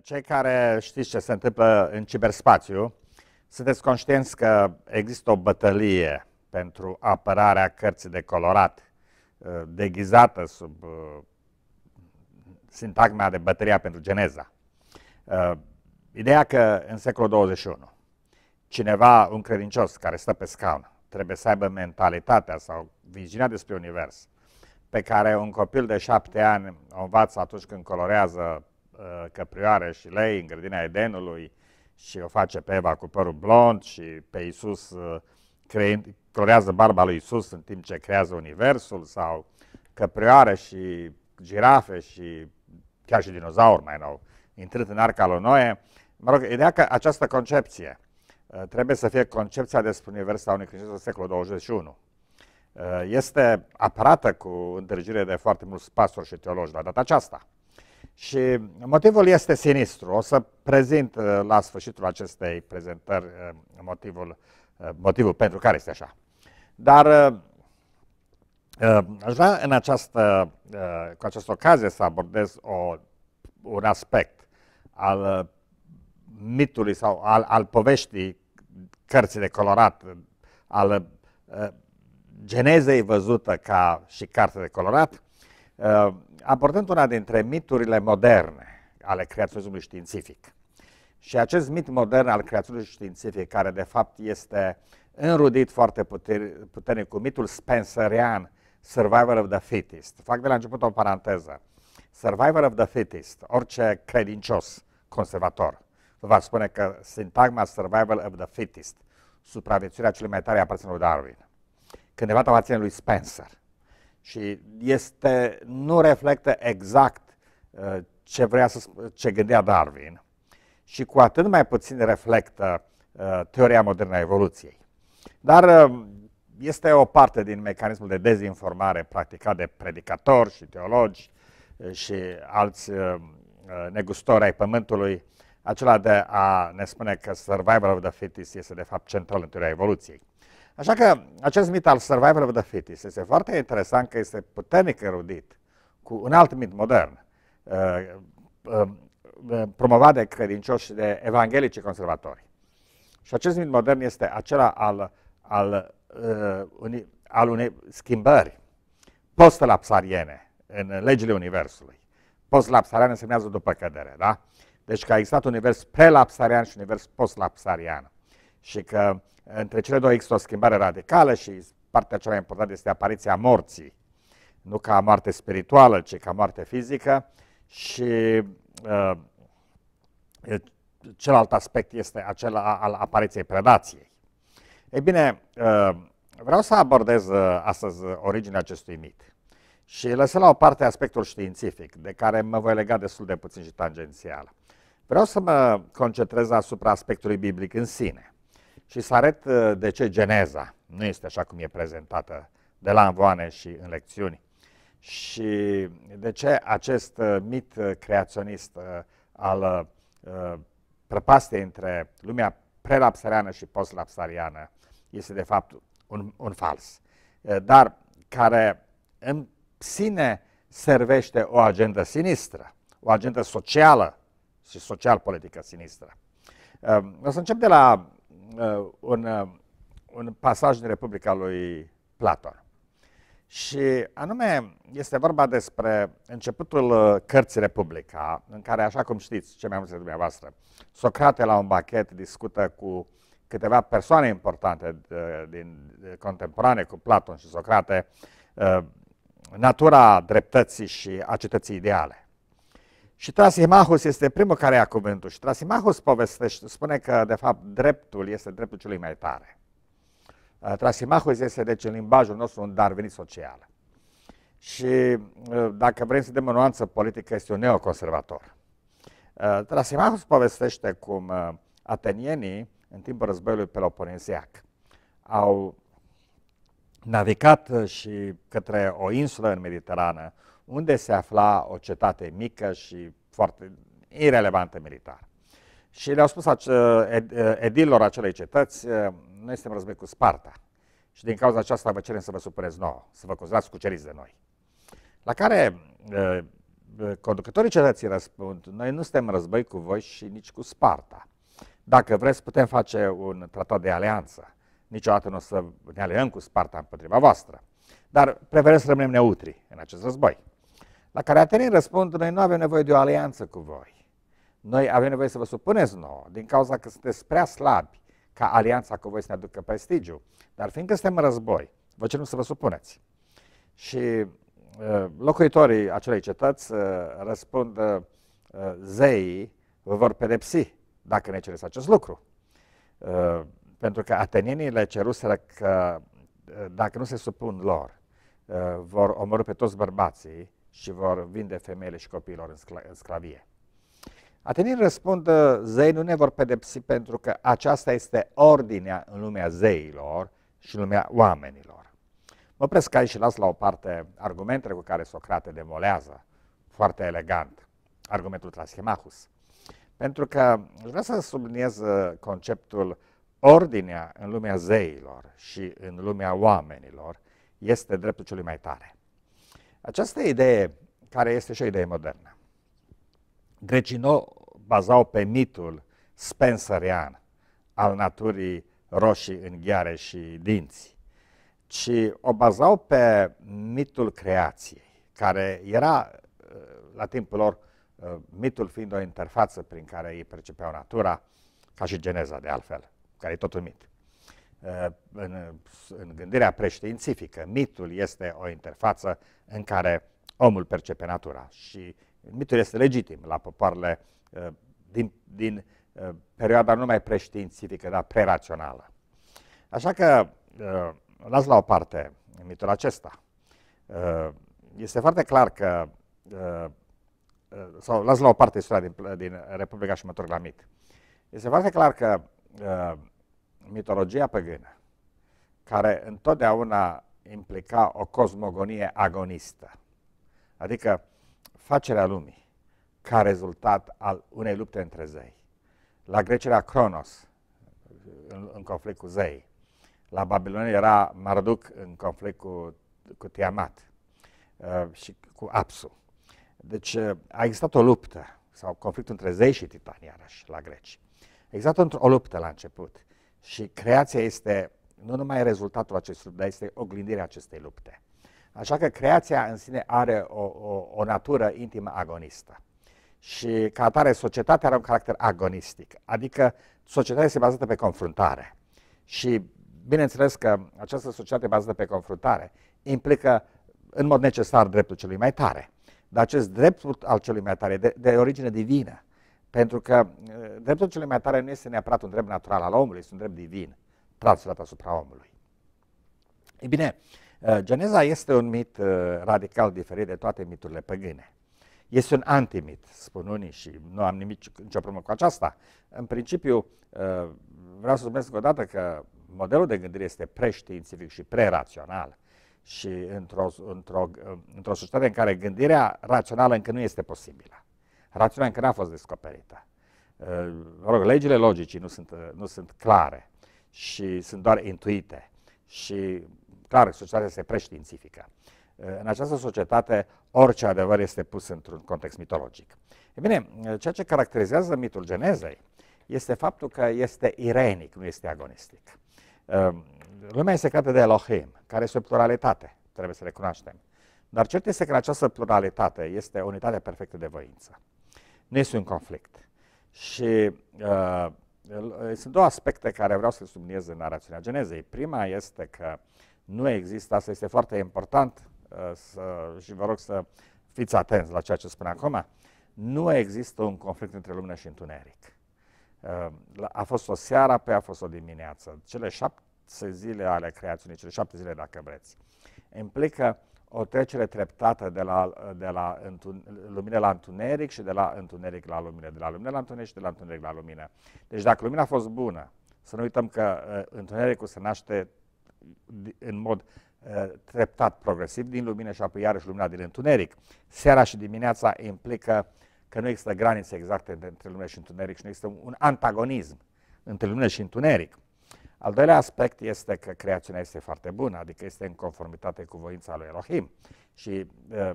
Cei care știți ce se întâmplă în ciberspațiu, sunteți conștienți că există o bătălie pentru apărarea cărții de colorat, uh, deghizată sub uh, sintagma de bătălia pentru geneza. Uh, ideea că în secolul 21 cineva, un credincios care stă pe scaun, trebuie să aibă mentalitatea sau viziunea despre univers pe care un copil de șapte ani o învață atunci când colorează Uh, căprioare și lei în grădina Edenului și o face pe Eva cu părul blond și pe Iisus uh, cre- clorează barba lui Iisus în timp ce creează universul sau căprioare și girafe și chiar și dinozauri mai nou, intrând în arca lui Noe. Mă rog, ideea că această concepție uh, trebuie să fie concepția despre universul a unui creștin secolul 21 este aparată cu întregire de foarte mulți pastori și teologi la data aceasta. Și motivul este sinistru. O să prezint uh, la sfârșitul acestei prezentări uh, motivul, uh, motivul pentru care este așa. Dar aș vrea în această, cu această ocazie să abordez o, un aspect al mitului sau al, al poveștii cărții de colorat, al genezei văzută ca și carte de colorat, abordând una dintre miturile moderne ale creaționismului științific. Și acest mit modern al creaționismului științific, care de fapt este înrudit foarte puternic cu mitul spencerian Survivor of the Fittest. Fac de la început o paranteză. Survivor of the Fittest, orice credincios conservator, va spune că sintagma Survival of the Fittest, supraviețuirea celui mai tare a părților Darwin. Cândeva aparține lui Spencer și este, nu reflectă exact uh, ce vrea să, ce gândea Darwin și cu atât mai puțin reflectă uh, teoria modernă a evoluției. Dar uh, este o parte din mecanismul de dezinformare practicat de predicatori și teologi și alți negustori ai pământului, acela de a ne spune că survival of the fittest este de fapt central în teoria evoluției. Așa că acest mit al Survivor of the fittest este foarte interesant că este puternic erudit cu un alt mit modern, uh, uh, uh, promovat de credincioși, de evanghelici conservatori. Și acest mit modern este acela al, al, uh, uni, al unei schimbări post-lapsariene în legile Universului. Post-lapsarian înseamnă după cădere, da? Deci că a existat univers prelapsarian și univers post-lapsarian și că între cele două există o schimbare radicală și partea cea mai importantă este apariția morții, nu ca moarte spirituală, ci ca moarte fizică și uh, celălalt aspect este acela al apariției predației. Ei bine, uh, vreau să abordez uh, astăzi originea acestui mit și lăsă la o parte aspectul științific, de care mă voi lega destul de puțin și tangențial. Vreau să mă concentrez asupra aspectului biblic în sine. Și să arăt uh, de ce geneza nu este așa cum e prezentată de la învoane și în lecțiuni. Și de ce acest uh, mit uh, creaționist al prăpastei între lumea prelapsariană și postlapsariană este de fapt un, un fals, dar care în sine servește o agendă sinistră, o agendă socială și social-politică sinistră. O să încep de la uh, un, uh, un pasaj din Republica lui Platon. Și anume este vorba despre începutul uh, cărții Republica, în care, așa cum știți, ce mai mulți dintre dumneavoastră, Socrate la un bachet discută cu câteva persoane importante de, uh, din de contemporane cu Platon și Socrate uh, natura dreptății și a cetății ideale. Și Trasimachus este primul care ia cuvântul și Trasimachus povestește, spune că de fapt dreptul este dreptul celui mai tare. Uh, Trasimachus este deci în limbajul nostru un darvinist social. Și uh, dacă vrem să dăm o nuanță politică, este un neoconservator. Uh, Trasimachus povestește cum atenienii, în timpul războiului Peloponeziac, au navigat și către o insulă în Mediterană, unde se afla o cetate mică și foarte irelevantă militar. Și le-au spus ace- ed- edilor acelei cetăți, ă, noi suntem război cu Sparta și din cauza aceasta vă cerem să vă supuneți nouă, să vă considerați cuceriți de noi. La care ă, ă, conducătorii cetății răspund, noi nu suntem război cu voi și nici cu Sparta. Dacă vreți, putem face un tratat de alianță. Niciodată nu o să ne aliăm cu Sparta împotriva voastră. Dar preferăm să rămânem neutri în acest război. La care Atenei răspund, noi nu avem nevoie de o alianță cu voi. Noi avem nevoie să vă supuneți nouă, din cauza că sunteți prea slabi ca alianța cu voi să ne aducă prestigiu. Dar fiindcă suntem în război, vă cerem să vă supuneți. Și uh, locuitorii acelei cetăți uh, răspund, uh, uh zeii vă vor pedepsi dacă ne cereți acest lucru. Uh, pentru că atenienii le ceruseră că uh, dacă nu se supun lor, vor omorâ pe toți bărbații și vor vinde femeile și copiilor în, scla- în sclavie. Atenii răspund, zei nu ne vor pedepsi pentru că aceasta este ordinea în lumea zeilor și în lumea oamenilor. Mă opresc aici și las la o parte argumentele cu care Socrate demolează foarte elegant argumentul Trashemachus. Pentru că vreau să subliniez uh, conceptul ordinea în lumea zeilor și în lumea oamenilor este dreptul celui mai tare. Această idee, care este și o idee modernă, grecii nu bazau pe mitul Spencerian al naturii roșii în ghiare și dinți, ci o bazau pe mitul creației, care era uh, la timpul lor, uh, mitul fiind o interfață prin care ei percepeau natura, ca și geneza de altfel, care e tot un mit. Uh, în, în gândirea preștiințifică, mitul este o interfață în care omul percepe natura și mitul este legitim la popoarele uh, din, din uh, perioada nu mai preștiințifică, dar prerațională. Așa că las la o parte mitul acesta. Este foarte clar că sau las la o parte istoria din, din Republica și mă întorc la mit. Este foarte clar că mitologia păgână, care întotdeauna implica o cosmogonie agonistă, adică facerea lumii ca rezultat al unei lupte între zei. La Grecia era Cronos, în, în conflict cu zei. La Babilon era Marduk în conflict cu, cu Tiamat uh, și cu Apsu. Deci uh, a existat o luptă, sau conflict între zei și titani, iarăși, la greci. Exact o luptă la început. Și creația este nu numai rezultatul acestui lupte, dar este oglindirea acestei lupte. Așa că creația în sine are o, o, o natură intimă agonistă. Și ca atare, societatea are un caracter agonistic, adică societatea este bazată pe confruntare. Și bineînțeles că această societate bazată pe confruntare implică în mod necesar dreptul celui mai tare. Dar acest drept al celui mai tare de, de origine divină, pentru că uh, dreptul cel mai tare nu este neapărat un drept natural al omului, este un drept divin, transferat asupra omului. Ei bine, uh, Geneza este un mit uh, radical diferit de toate miturile păgâne. Este un antimit, spun unii, și nu am nimic nicio problemă cu aceasta. În principiu, vreau să spunez o dată că modelul de gândire este preștiințific și prerațional. Și într-o, într-o, într-o societate în care gândirea rațională încă nu este posibilă rațiunea încă n-a fost descoperită. Mă rog, legile logicii nu sunt, nu sunt clare și sunt doar intuite și, clar, societatea se preștiințifică. În această societate, orice adevăr este pus într-un context mitologic. E bine, ceea ce caracterizează mitul genezei este faptul că este irenic, nu este agonistic. Ehm, lumea este creată de Elohim, care este o pluralitate, trebuie să recunoaștem. Dar cert este că în această pluralitate este unitatea perfectă de voință nu este un conflict. Și uh, sunt două aspecte care vreau să subliniez în narațiunea genezei. Prima este că nu există, asta este foarte important uh, să, și vă rog să fiți atenți la ceea ce spun acum, nu există un conflict între lumină și întuneric. Uh, a fost o seară, pe a fost o dimineață. Cele șapte zile ale creațiunii, cele șapte zile, dacă vreți, implică uh, o trecere treptată de la, de la întun, lumină la întuneric și de la întuneric la lumină, de la lumină la întuneric și de la întuneric la lumină. Deci dacă lumina a fost bună, să nu uităm că uh, întunericul se naște în mod uh, treptat, progresiv din lumină și apoi iarăși lumina din întuneric. Seara și dimineața implică că nu există granițe exacte între lumină și întuneric și nu există un antagonism între lumină și întuneric. Al doilea aspect este că creațiunea este foarte bună, adică este în conformitate cu voința lui Elohim. Și uh,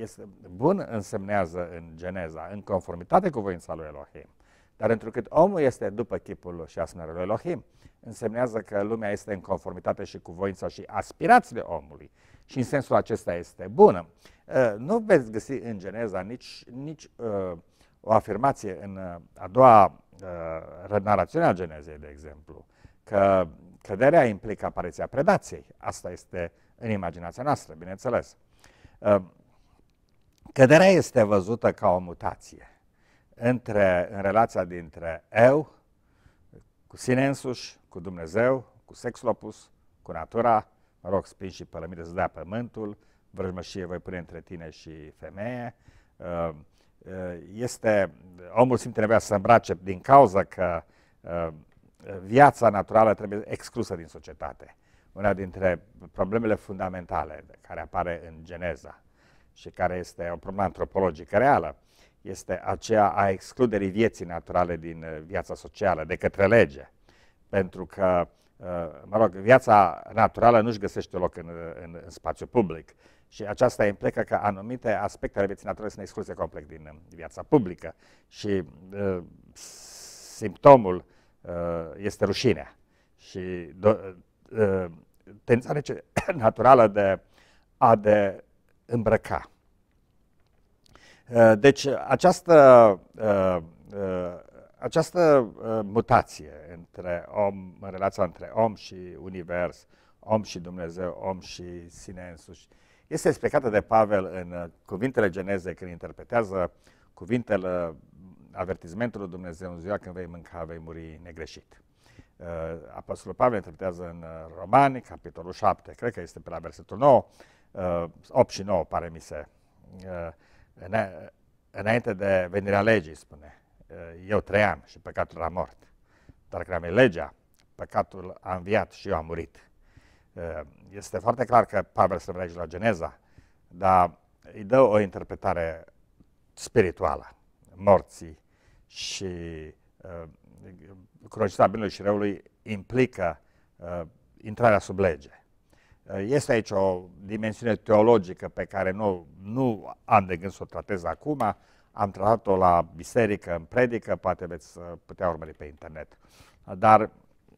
este bun însemnează în Geneza, în conformitate cu voința lui Elohim. Dar întrucât omul este după chipul și asemenea lui Elohim, însemnează că lumea este în conformitate și cu voința și aspirațiile omului. Și în sensul acesta este bună. Uh, nu veți găsi în Geneza nici, nici uh, o afirmație în a doua narațiune a Genezei, de exemplu, că căderea implică apariția predației. Asta este în imaginația noastră, bineînțeles. Uh, căderea este văzută ca o mutație între, în relația dintre eu, cu sine însuși, cu Dumnezeu, cu sexul opus, cu natura, mă rog, spin și pălămide să dea pământul, vrăjmășie voi pune între tine și femeie. Uh, uh, este, omul simte nevoia să îmbrace din cauza că viața naturală trebuie exclusă din societate. Una dintre problemele fundamentale care apare în Geneza și care este o problemă antropologică reală, este aceea a excluderii vieții naturale din uh, viața socială de către lege. Pentru că, uh, mă rog, viața naturală nu-și găsește loc în, uh, în, în spațiu public. Și aceasta implică că anumite aspecte ale vieții naturale sunt excluse complet din viața publică. Și uh, simptomul Uh, este rușinea. Și uh, tendința naturală de a de îmbrăca. Uh, deci această, această mutație între om, în relația între om și univers, om și Dumnezeu, om și sine însuși, este explicată de Pavel în cuvintele Geneze când interpretează cuvintele avertizmentul lui Dumnezeu în ziua când vei mânca, vei muri negreșit. Uh, Apostolul Pavel interpretează în uh, Romani, capitolul 7, cred că este pe la versetul 9, uh, 8 și 9, pare mi se, uh, înainte de venirea legii, spune, uh, eu trăiam și păcatul a mort, dar când am legea, păcatul a înviat și eu am murit. Uh, este foarte clar că Pavel se referă la Geneza, dar îi dă o interpretare spirituală morții și uh, cronicidea binelui și răului implică uh, intrarea sub lege. Uh, este aici o dimensiune teologică pe care nu, nu am de gând să o tratez acum, am tratat-o la biserică, în predică, poate veți uh, putea urmări pe internet. Dar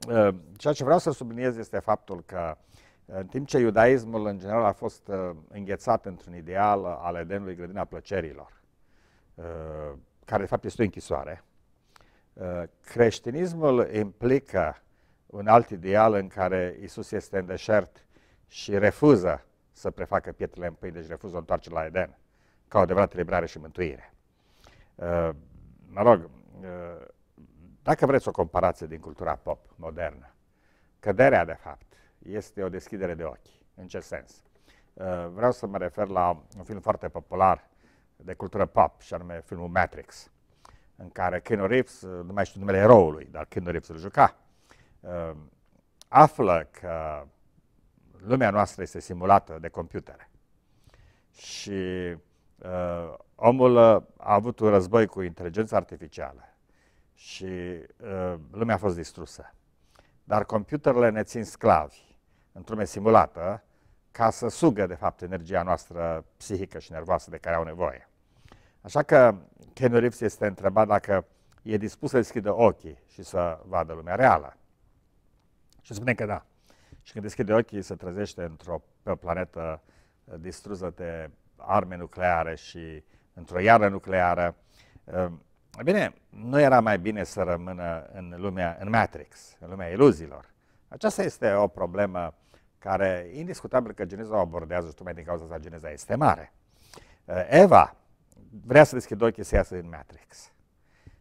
uh, ceea ce vreau să subliniez este faptul că uh, în timp ce iudaismul în general a fost înghețat într-un ideal al Edenului Grădina Plăcerilor, care de fapt este o închisoare. Uh, creștinismul implică un alt ideal în care Isus este în deșert și refuză să prefacă pietrele în pâine, deci refuză o întoarce la Eden, ca o adevărată liberare și mântuire. Uh, mă rog, uh, dacă vreți o comparație din cultura pop modernă, căderea, de fapt, este o deschidere de ochi. În ce sens? Vreau să mă refer la un film foarte popular de cultură pop, și anume filmul Matrix, în care Keanu Reeves, uh, nu mai știu numele eroului, dar Keanu Reeves îl juca, uh, află că lumea noastră este simulată de computere. Și uh, omul uh, a avut un război cu inteligența artificială și uh, lumea a fost distrusă. Dar computerele ne țin sclavi într-o lume simulată ca să sugă, de fapt, energia noastră psihică și nervoasă de care au nevoie. Așa că Ken Reeves este întrebat dacă e dispus să deschidă ochii și să vadă lumea reală. Și spune că da. Și când deschide ochii, se trezește într-o pe o planetă uh, distrusă de arme nucleare și într-o iară nucleară. E uh, bine, nu era mai bine să rămână în lumea, în Matrix, în lumea iluziilor. Aceasta este o problemă care indiscutabil că geneza o abordează și tocmai din cauza asta geneza este mare. Uh, Eva vrea să deschidă ochii să iasă din Matrix.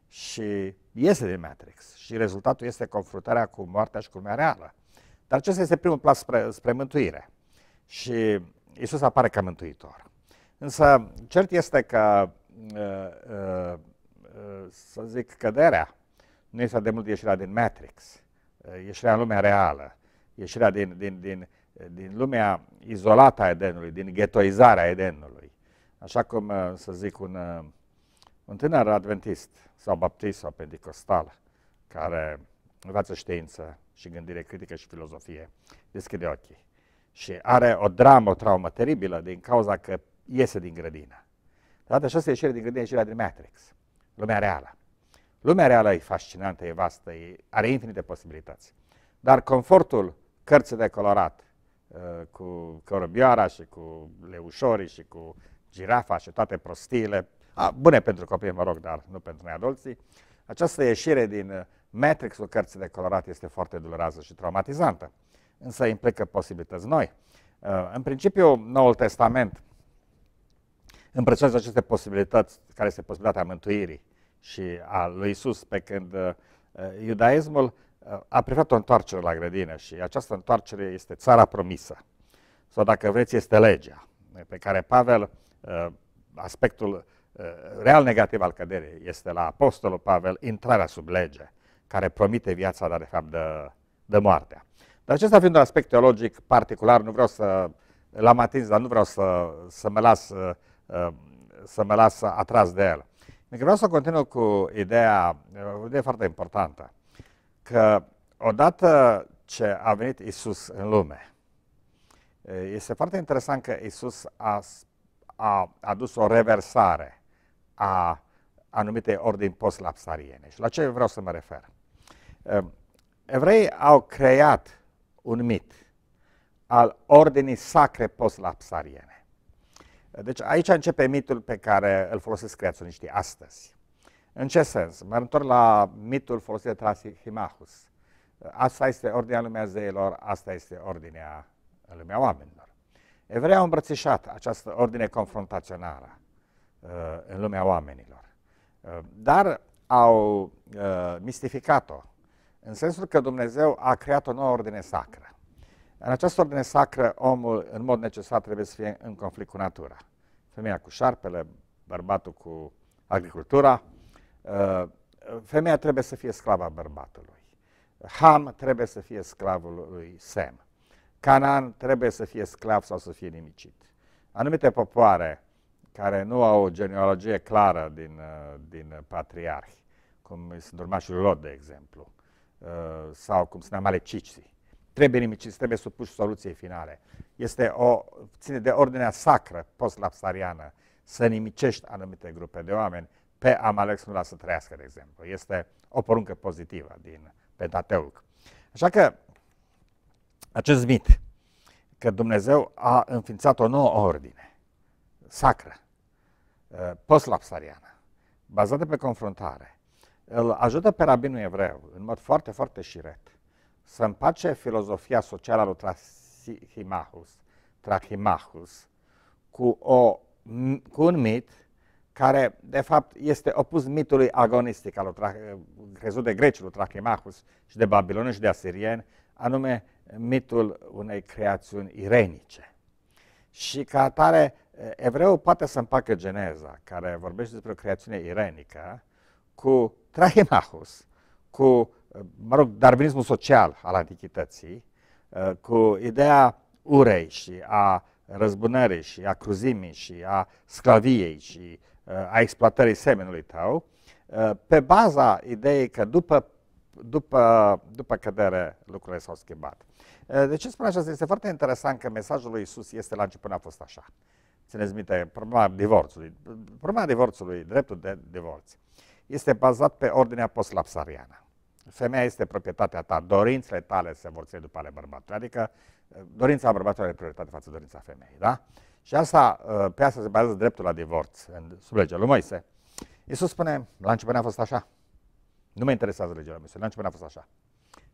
Și iese din Matrix. Și rezultatul este confruntarea cu moartea și cu lumea reală. Dar acesta este primul pas spre, spre mântuire. Și Isus apare ca mântuitor. Însă, cert este că, uh, uh, să zic, căderea nu este de mult ieșirea din Matrix, ieșirea în lumea reală ieșirea din, din, din, din lumea izolată a Edenului, din ghetoizarea Edenului. Așa cum, uh, să zic, un, uh, un tânăr adventist sau baptist sau pentecostal care învață știință și gândire critică și filozofie, deschide ochii și are o dramă, o traumă teribilă din cauza că iese din grădină. Toată așa se ieșire din grădină, ieșirea din Matrix, lumea reală. Lumea reală e fascinantă, e vastă, e, are infinite posibilități. Dar confortul cărți de colorat uh, cu corobioara și cu leușorii și cu girafa și toate prostiile, a, bune pentru copii, mă rog, dar nu pentru noi adulții, această ieșire din uh, matrixul cărții de colorat este foarte dureroasă și traumatizantă, însă implică posibilități noi. Uh, în principiu, Noul Testament împrețează aceste posibilități, care este posibilitatea mântuirii și a lui Isus, pe când iudaismul a preferat o întoarcere la grădină și această întoarcere este țara promisă. Sau dacă vreți, este legea pe care Pavel, uh, aspectul uh, real negativ al căderii este la Apostolul Pavel intrarea sub lege, care promite viața, dar de fapt dă, dă moartea. Dar acesta fiind un aspect teologic particular, nu vreau să l-am atins, dar nu vreau să, să, mă, las, uh, să mă las atras de el. vreau să continu cu ideea, o idee foarte importantă că odată ce a venit Isus în lume, este foarte interesant că Isus a, a adus o reversare a anumite ordini post-lapsariene. Și la ce vreau să mă refer? Evreii au creat un mit al ordinii sacre post-lapsariene. Deci aici începe mitul pe care îl folosesc creaționiștii astăzi. În ce sens? Mă întorc la mitul folosit de Trasihimachus. Asta este ordinea lumea zeilor, asta este ordinea lumea oamenilor. Evrei au îmbrățișat această ordine confrontațională uh, în lumea oamenilor, uh, dar au uh, mistificat-o în sensul că Dumnezeu a creat o nouă ordine sacră. În această ordine sacră, omul în mod necesar trebuie să fie în conflict cu natura. Femeia cu șarpele, bărbatul cu agricultura, Uh, femeia trebuie să fie sclava bărbatului. Ham trebuie să fie sclavul lui Sem. Canaan trebuie să fie sclav sau să fie nimicit. Anumite popoare care nu au o genealogie clară din, uh, din patriarhi, cum sunt urmașii Lot, de exemplu, uh, sau cum sunt amaleciții, trebuie nimiciți, trebuie supuși soluției finale. Este o, ține de ordinea sacră post-lapsariană să nimicești anumite grupe de oameni pe Amalek nu să trăiască, de exemplu. Este o poruncă pozitivă din Pentateuc. Așa că acest mit că Dumnezeu a înființat o nouă ordine, sacră, uh, post-lapsariană, bazată pe confruntare, îl ajută pe rabinul evreu, în mod foarte, foarte șiret, să împace filozofia socială a lui Trachimachus, Trachimachus cu, o, cu un mit care de fapt este opus mitului agonistic al crezut de greci lui Trachimachus și de babiloni și de asirieni, anume mitul unei creațiuni irenice. Și ca atare, evreul poate să împacă Geneza, care vorbește despre o creațiune irenică, cu Trachimachus, cu, mă rog, darwinismul social al antichității, cu ideea urei și a răzbunării și a cruzimii și a sclaviei și a exploatării semenului tău, uh, pe baza ideii că după, după, după cădere lucrurile s-au schimbat. Uh, de ce spun așa? Este foarte interesant că mesajul lui Isus este la început a fost așa. Țineți minte, problema divorțului. Problema divorțului, dreptul de divorț, este bazat pe ordinea postlapsariană. Femeia este proprietatea ta, dorințele tale se vor ține după ale bărbatului. Adică uh, dorința bărbatului are prioritate față de dorința femeii, da? Uh, și asta, uh, pe asta se bazează dreptul la divorț, în sub legea lui Moise. Iisus spune, la început a fost așa. Nu mă interesează legea lui Moise, la început a fost așa.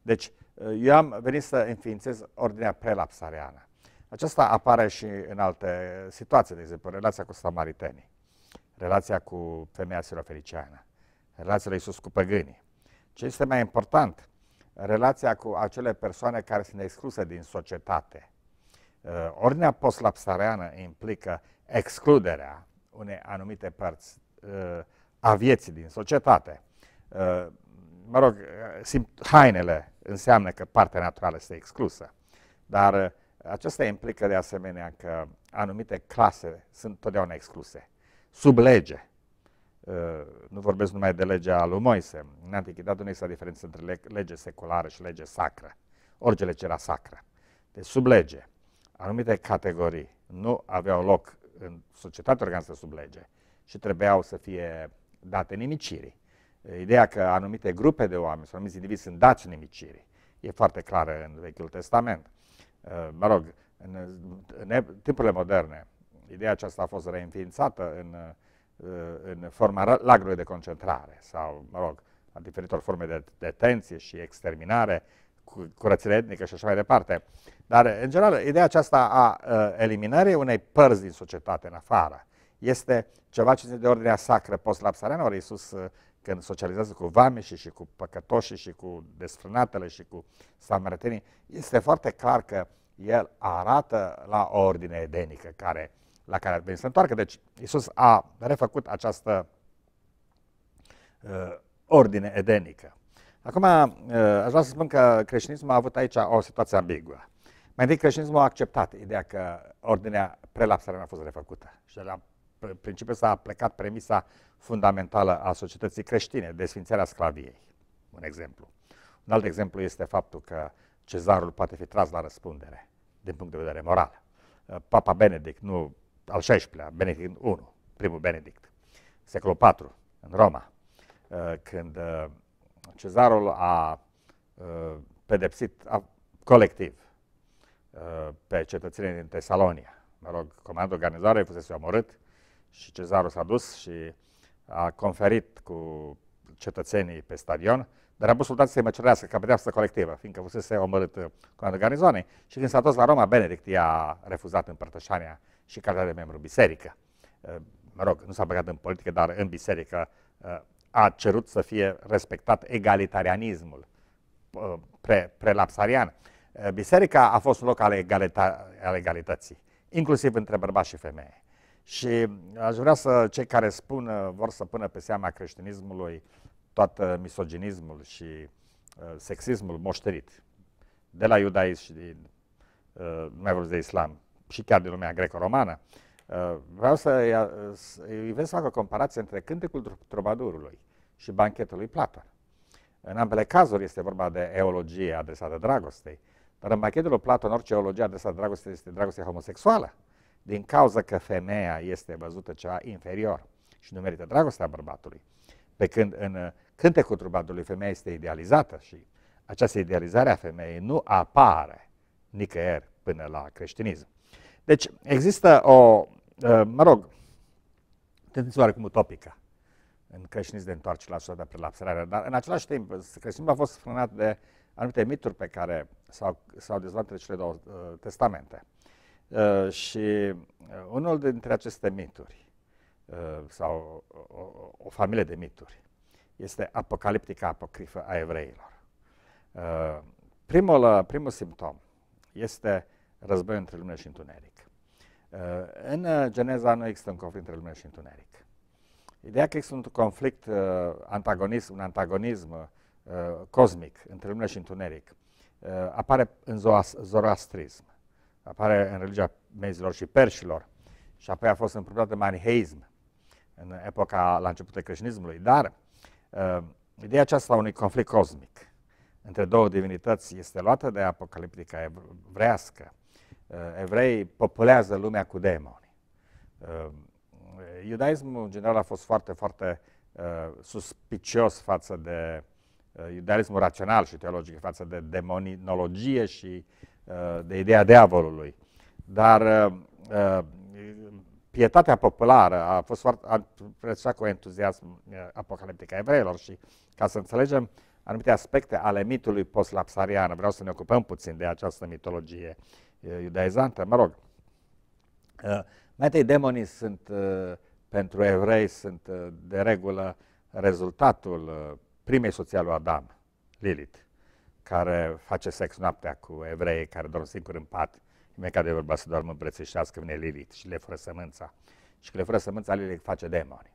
Deci, uh, eu am venit să înființez ordinea prelapsariană. Aceasta apare și în alte situații, de exemplu, relația cu samaritenii, relația cu femeia sirofericeană, relația lui Iisus cu păgânii. Ce este mai important? Relația cu acele persoane care sunt excluse din societate, Eh, ordinea poslapsariană implică excluderea unei anumite părți eh, a vieții din societate. Eh, mă rog, simt, hainele înseamnă că partea naturală este exclusă, dar acesta implică de asemenea că anumite clase sunt totdeauna excluse. Sub lege, nu vorbesc numai de legea lui Moise, în antichitate nu există diferență între lege seculară și lege sacră. Orice lege era sacră. Deci sub lege anumite categorii nu aveau loc în societatea organizată sub lege și trebuiau să fie date nimicirii. Ideea că anumite grupe de oameni sau anumiți indivizi sunt dați nimicirii e foarte clară în Vechiul Testament. Ă, mă rog, în, în timpurile moderne, ideea aceasta a fost reînființată în, ă, în forma lagrului de concentrare sau, mă rog, a diferitor forme de detenție și exterminare curățire etnică și așa mai departe. Dar, în general, ideea aceasta a uh, eliminării unei părți din societate în afară este ceva ce este de ordinea sacră post-lapsariană, ori Iisus uh, când socializează cu vame și cu păcătoșii și cu desfrânatele și cu samaritenii, este foarte clar că el arată la o ordine edenică care, la care ar trebui să întoarcă. Deci Iisus a refăcut această uh, ordine edenică. Acum, uh, aș vrea să spun că creștinismul a avut aici o situație ambiguă. Mai întâi, creștinismul a acceptat ideea că ordinea prelapsare nu a fost refăcută. Și de la principiu s-a plecat premisa fundamentală a societății creștine, desfințarea sclaviei, un exemplu. Un alt exemplu este faptul că cezarul poate fi tras la răspundere din punct de vedere moral. Uh, Papa Benedict, nu al XVI-lea, Benedict I, primul Benedict, secolul IV, în Roma, uh, când cezarul a uh, pedepsit a, colectiv uh, pe cetățenii din Tesalonia. Mă rog, comandul garnizoarei fusese omorât și cezarul s-a dus și a conferit cu cetățenii pe stadion, dar a pus soldații să-i măcerească ca pedeapsă colectivă, fiindcă fusese omorât uh, comandul garnizoanei. Și când s-a dus la Roma, Benedict i-a refuzat împărtășania și cartea de membru biserică. Uh, mă rog, nu s-a băgat în politică, dar în biserică uh, a cerut să fie respectat egalitarianismul uh, pre, prelapsarian. Uh, biserica a fost un loc al, egalita, al egalității, inclusiv între bărbați și femeie. Și aș vrea să cei care spun, uh, vor să pună pe seama creștinismului toată misoginismul și uh, sexismul moșterit de la iudaism și din, uh, mai vorbesc de islam și chiar din lumea greco-romană, uh, Uh, vreau să îi să fac o comparație între cântecul trobadurului și banchetul lui Platon. În ambele cazuri este vorba de eologie adresată dragostei, dar în banchetul lui Platon orice eologie adresată dragostei este dragoste homosexuală, din cauza că femeia este văzută ceva inferior și nu merită dragostea bărbatului. Pe când în uh, cântecul trobadurului femeia este idealizată și această idealizare a femeii nu apare nicăieri până la creștinism. Deci există o Uh, mă rog, tendințioare oarecum utopică în creștinism de întoarce la sursă de prelapsare, dar în același timp creștinismul a fost frânat de anumite mituri pe care s-au, s-au dezvoltat între cele două uh, testamente. Uh, și uh, unul dintre aceste mituri, uh, sau o, o, o familie de mituri, este apocaliptica apocrifă a evreilor. Uh, primul, uh, primul simptom este războiul între lume și întuneric. Uh, în uh, Geneza nu există un conflict între lumină și întuneric. Ideea că există un conflict, uh, antagonism, un antagonism cosmic între lumină și întuneric apare în zoroastrism, apare în religia mezilor și perșilor și apoi a fost împrumutat de maniheism în epoca la începutul creștinismului. Dar ideea aceasta a unui conflict cosmic între două divinități este luată de apocaliptica evrească Uh, evrei populează lumea cu demoni. Uh, iudaismul, în general, a fost foarte, foarte uh, suspicios față de iudaismul rațional și teologic, față de demonologie și de ideea diavolului. Dar pietatea populară a fost foarte a presa cu entuziasm apocaliptic a evreilor și ca să înțelegem anumite aspecte ale mitului post-lapsarian, vreau să ne ocupăm puțin de această mitologie iudaizantă, mă rog. Uh, mai întâi, demonii sunt, uh, pentru evrei, sunt uh, de regulă rezultatul primei soția lui Adam, Lilith, care face sex noaptea cu evreii care dorm singuri în pat. Imediat de vorba să doarmă îmbrățișească, vine Lilith și le fără sămânța. Și când le fără sămânța, Lilith face demoni.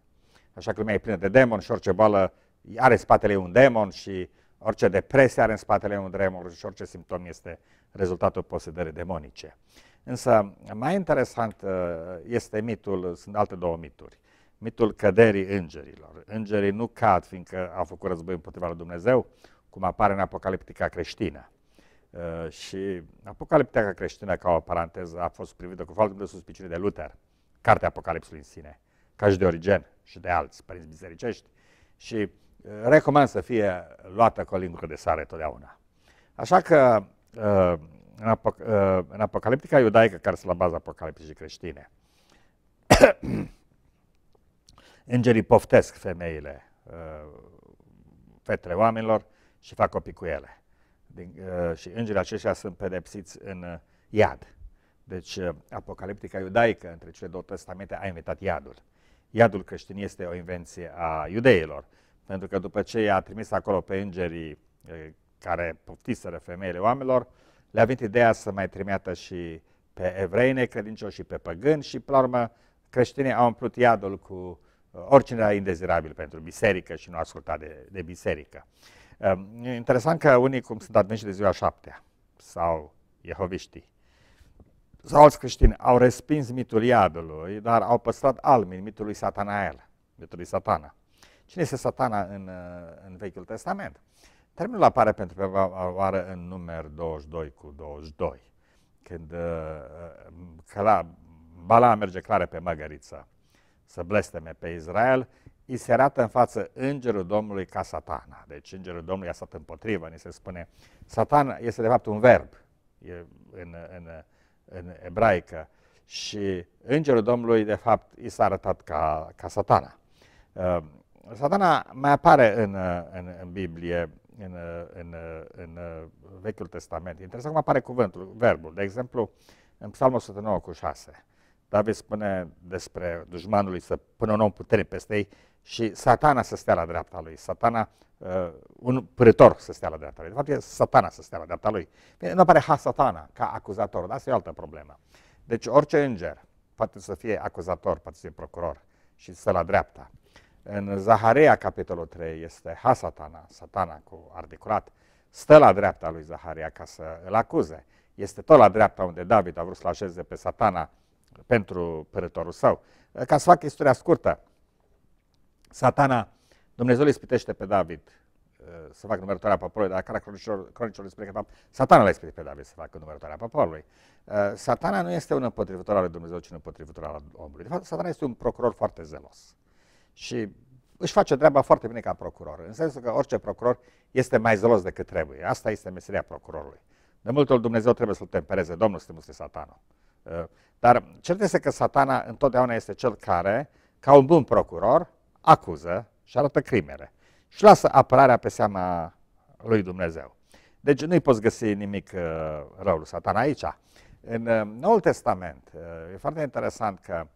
Așa că lumea e plină de demoni și orice boală are spatele un demon și uh, Orice depresie are în spatele unui dremur și orice simptom este rezultatul posedării demonice. Însă, mai interesant uh, este mitul, sunt alte două mituri. Mitul căderii îngerilor. Îngerii nu cad fiindcă au făcut război împotriva lui Dumnezeu, cum apare în Apocaliptica creștină. Uh, și Apocaliptica creștină, ca o paranteză, a fost privită cu foarte multe suspiciune de Luther, cartea Apocalipsului în sine, ca și de Origen și de alți părinți bisericești. Și recomand să fie luată cu o lingură de sare totdeauna. Așa că uh, în, apoc uh, în apocaliptica iudaică, care sunt la baza apocalipticii creștine, îngerii poftesc femeile, uh, fetele oamenilor și fac copii cu ele. Din, și îngerii aceștia sunt pedepsiți în iad. Deci, apocaliptica iudaică, între cele două testamente, a inventat iadul. Iadul creștin este o invenție a iudeilor pentru că după ce i-a trimis acolo pe îngerii care poftiseră femeile oamenilor, le-a venit ideea să mai trimeată și pe evrei necredincioși și pe păgâni și, până la urmă, creștinii au umplut iadul cu oricine era indezirabil pentru biserică și nu asculta de, de biserică. E interesant că unii cum sunt admiși de ziua șaptea sau jehoviștii sau alți creștini au respins mitul iadului, dar au păstrat almin mitului satanael, mitului satana. Cine este satana în, uh, în Vechiul Testament? Termenul apare pentru prima oară în număr 22 cu 22, când uh, uh, că la, Bala merge clar pe măgăriță să blesteme pe Israel, îi se arată în față îngerul Domnului ca satana. Deci îngerul Domnului a stat împotriva, ni se spune. Satan este de fapt un verb e în, în, în ebraică și îngerul Domnului de fapt i s-a arătat ca, ca satana satana mai apare în, în, în Biblie, în, în, în Vechiul Testament. Interesant cum apare cuvântul, verbul. De exemplu, în Psalmul 109 cu 6, David spune despre dușmanului să pună un om puternic peste ei și satana să stea la dreapta lui. Satana, uh, un pretor să stea la dreapta lui. De fapt, e satana să stea la dreapta lui. Nu apare ha satana ca acuzator, dar asta e o altă problemă. Deci orice înger poate să fie acuzator, poate să fie procuror și să la dreapta. În Zaharia, capitolul 3, este Hasatana, satana cu ardecurat, stă la dreapta lui Zaharia ca să îl acuze. Este tot la dreapta unde David a vrut să-l așeze pe satana pentru părătorul său. Ca să fac istoria scurtă, satana, Dumnezeu îl spitește uh, pe David să facă numărătoarea poporului, dar care cronicilor, spune că, fapt, satana l-a pe David să facă numărătoarea poporului. Satana nu este un împotrivător al lui Dumnezeu, ci un împotrivător al omului. De fapt, satana este un procuror foarte zelos și își face treaba foarte bine ca procuror, în sensul că orice procuror este mai zelos decât trebuie. Asta este meseria procurorului. De multe ori Dumnezeu trebuie să-l tempereze, Domnul strămuse satanul. Uh, dar cert este că satana întotdeauna este cel care, ca un bun procuror, acuză și arată crimele și lasă apărarea pe seama lui Dumnezeu. Deci nu-i poți găsi nimic uh, rău lui satan aici. În uh, Noul Testament e foarte interesant că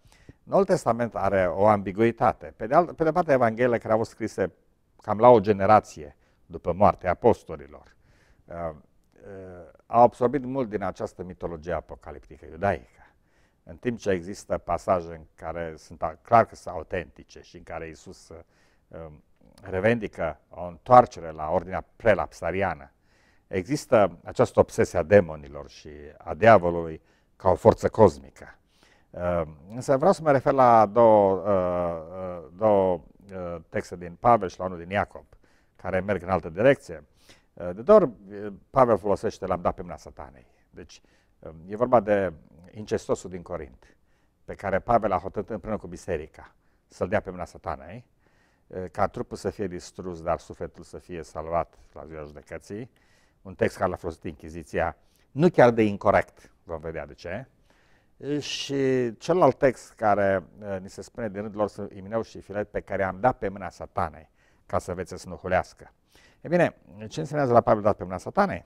Noul Testament are o ambiguitate. Pe de, alt, pe de parte, Evanghelia care au fost scrise cam la o generație după moartea apostolilor, uh, uh, au absorbit mult din această mitologie apocaliptică iudaică. În timp ce există pasaje în care sunt clar că sunt autentice și în care Isus uh, um, revendică o întoarcere la ordinea prelapsariană, există această obsesie a demonilor și a diavolului ca o forță cosmică Ehm, însă vreau să mă refer la două, uh, uh, două uh, texte din Pavel și la unul din Iacob, care merg în altă direcție. De două ori Pavel folosește l-am dat pe mâna satanei. Deci e vorba de incestosul din Corint, pe care Pavel a hotărât împreună cu biserica să-l dea pe mâna satanei, ca trupul să fie distrus, dar sufletul să fie salvat la ziua judecății. Un text care l-a folosit Inchiziția, nu chiar de incorrect, vom vedea de ce, și celălalt text care uh, ni se spune din rândul lor sunt Imineu și Filet pe care am dat pe mâna satanei ca să vețe să nu hulească. E bine, ce înseamnă la Pavel dat pe mâna satanei?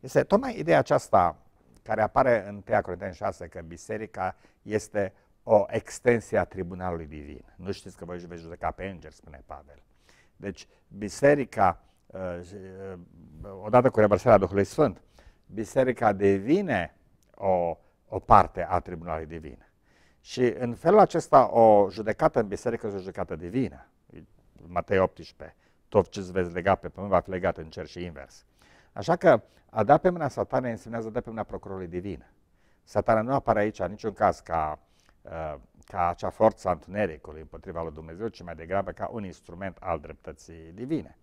Este tocmai ideea aceasta care apare în 3 Corinteni 6 că biserica este o extensie a tribunalului divin. Nu știți că voi veți judeca pe îngeri, spune Pavel. Deci biserica, uh, uh, odată cu revărsarea Duhului Sfânt, biserica devine o o parte a tribunalului divin. Și în felul acesta o judecată în biserică este o judecată divină. Matei 18. Tot ce îți vezi legat pe pământ va fi legat în cer și invers. Așa că a da pe mâna satane înseamnă a da pe mâna procurorului divin. Satana nu apare aici în niciun caz ca, ă, ca acea forță a întunericului împotriva lui Dumnezeu, ci mai degrabă ca un instrument al dreptății divine,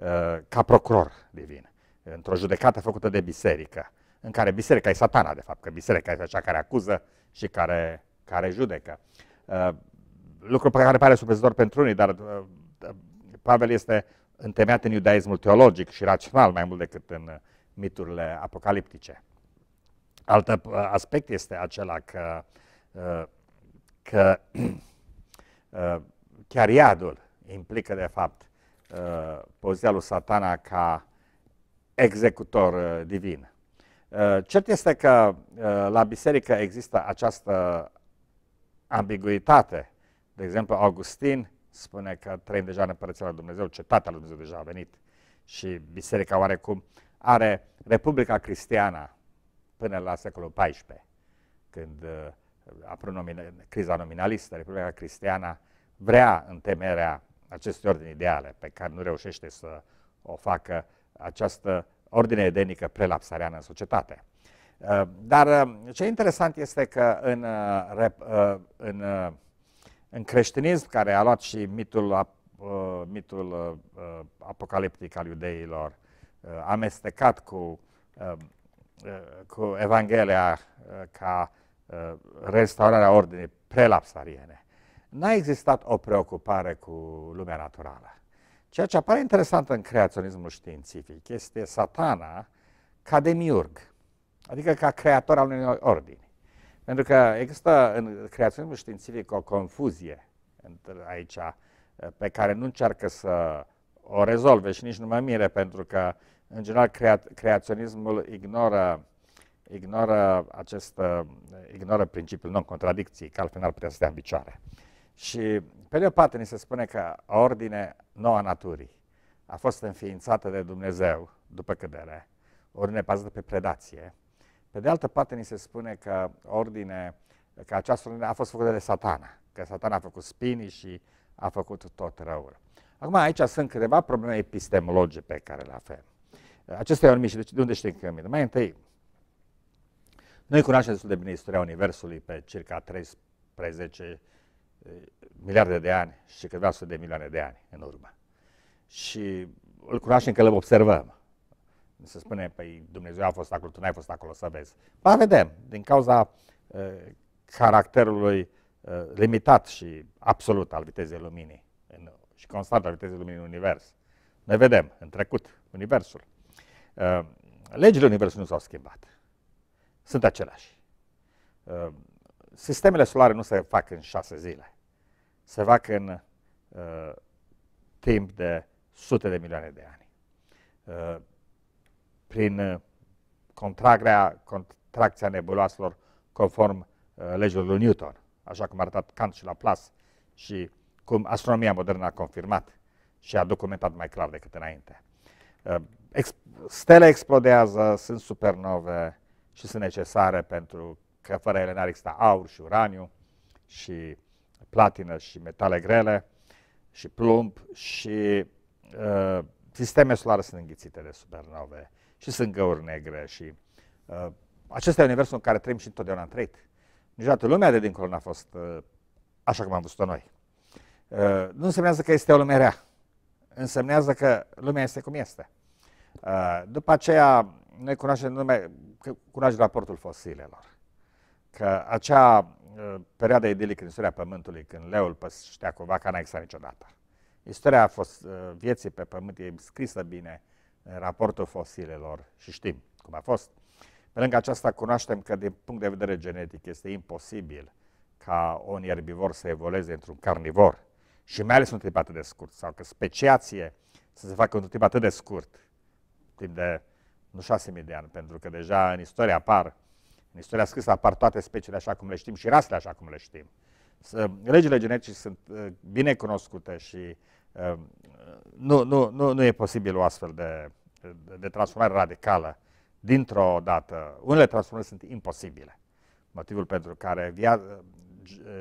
ă, ca procuror divin, într-o judecată făcută de biserică în care biserica e satana, de fapt, că biserica este cea care acuză și care, care judecă. Uh, lucru pe care pare surprinzător pentru unii, dar uh, Pavel este întemeiat în iudaismul teologic și rațional mai mult decât în uh, miturile apocaliptice. Alt aspect este acela că, că chiar iadul implică, de fapt, poziția lui satana ca executor divin Uh, cert este că uh, la biserică există această ambiguitate. De exemplu, Augustin spune că trăim deja în Împărăția lui Dumnezeu, cetatea lui Dumnezeu deja a venit și biserica oarecum are Republica Cristiana până la secolul XIV, când uh, a nomina, criza nominalistă, Republica Cristiana vrea întemerea acestei ordin ideale pe care nu reușește să o facă această ordine edenică prelapsariană în societate. Uh, dar uh, ce interesant este că în, uh, în, în creștinism, care a luat și mitul, mitul apocaliptic al iudeilor, amestecat cu, cu Evanghelia ca restaurarea ordinii prelapsariene, n-a existat o preocupare cu lumea naturală. Ceea ce apare interesant în creaționismul științific este satana ca demiurg, adică ca creator al unei ordini. Pentru că există în creaționismul științific o confuzie aici eh, pe care nu încearcă să o rezolve și nici nu mă mire, pentru că, în general, crea creaționismul ignoră, ignoră, acest, eh, ignoră principiul non-contradicției, că altfel ar putea să dea în picioare. Uh, și pe de o parte ni se spune că ordine noua naturii a fost înființată de Dumnezeu după cădere, ordine bazată pe predație. Pe de altă parte ni se spune că ordine, că această ordine a fost făcută de satana, că satana a făcut spinii și a făcut tot răul. Acum aici sunt câteva probleme epistemologice pe care le avem. Acestea e un și de unde știm că e Mai întâi, noi cunoaștem destul de bine istoria Universului pe circa 13 miliarde de ani și câteva sute de milioane de ani în urmă. Și îl cunoaștem că îl observăm. Se spune, păi Dumnezeu a fost acolo, tu n-ai fost acolo să vezi. Ba vedem, din cauza uh, caracterului uh, limitat și absolut al vitezei luminii în, și constant al vitezei luminii în univers. Ne vedem în trecut, universul. Uh, legile universului nu s-au schimbat. Sunt aceleași. Uh, sistemele solare nu se fac în șase zile se facă în uh, timp de sute de milioane de ani. Uh, prin uh, contragrea, contracția nebuloaselor conform uh, legilor lui Newton, așa cum a arătat Kant și Laplace și cum astronomia modernă a confirmat și a documentat mai clar decât înainte. Uh, ex stele explodează, sunt supernove și sunt necesare pentru că fără ele n-ar exista aur și uraniu și platină și metale grele și plumb și uh, sisteme solare sunt înghițite de supernove și sunt găuri negre și uh, acesta e universul în care trăim și întotdeauna am trăit. Niciodată lumea de dincolo n-a fost uh, așa cum am văzut-o noi. Uh, nu însemnează că este o lume rea. Însemnează că lumea este cum este. Uh, după aceea, noi cunoaștem lumea, cunoaștem raportul fosilelor. Că acea Uh, perioada idilică din istoria Pământului, când leul păștea cu vaca, n-a existat niciodată. Istoria a fost, uh, vieții pe Pământ e scrisă bine în raportul fosilelor și știm cum a fost. Pe lângă aceasta cunoaștem că din punct de vedere genetic este imposibil ca un erbivor să evolueze într-un carnivor și mai ales un timp atât de scurt, sau că speciație să se facă un timp atât de scurt, timp de nu mii de ani, pentru că deja în istorie apar în istoria scrisă apar toate speciile așa cum le știm și rasele așa cum le știm. Legile genetice sunt uh, bine cunoscute și uh, nu, nu, nu, nu e posibil o astfel de, de, transformare radicală dintr-o dată. Unele transformări sunt imposibile. Motivul pentru care via, uh,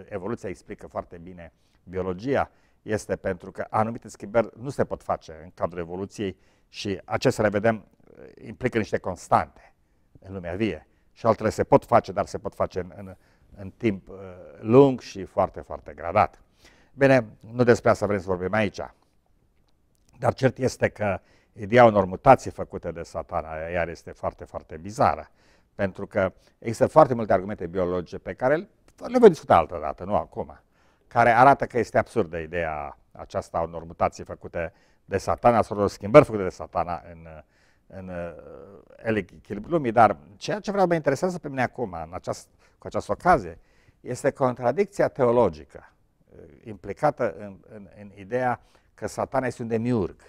evoluția explică foarte bine biologia este pentru că anumite schimbări nu se pot face în cadrul evoluției și acestea le vedem implică niște constante în lumea vie și altele se pot face, dar se pot face în, în, în timp uh, lung și foarte, foarte gradat. Bine, nu despre asta vrem să vorbim aici. Dar cert este că ideea unor mutații făcute de satana iar este foarte, foarte bizară. Pentru că există foarte multe argumente biologice pe care le voi discuta altă dată, nu acum, care arată că este absurdă ideea aceasta unor mutații făcute de satana, sau unor schimbări făcute de satana în, în uh, el echilibru lumii, dar ceea ce vreau mă interesează pe mine acum, în această, cu această ocazie, este contradicția teologică uh, implicată în, în, în ideea că satana este un demiurg.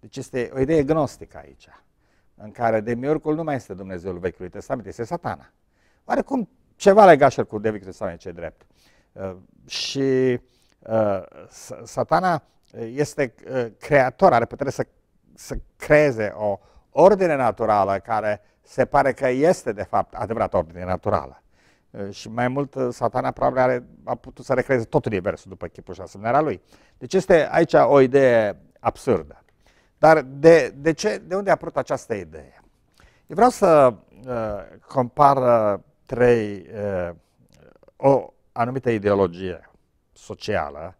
Deci este o idee gnostică aici, în care demiurgul nu mai este Dumnezeul Vechiului Testament, este satana. Oarecum ceva legat cu de Vechiul Testament, ce drept. Uh, și uh, satana este uh, creator, are putere să, să creeze o, ordine naturală, care se pare că este, de fapt, adevărat ordine naturală. Eh, și mai mult, eh, satana probabil are, a putut să recreeze tot universul după chipul și asemănarea lui. Deci este aici o idee absurdă. Dar de, de, ce, de unde a apărut această idee? Eu vreau să uh, compar trei, uh, o anumită ideologie socială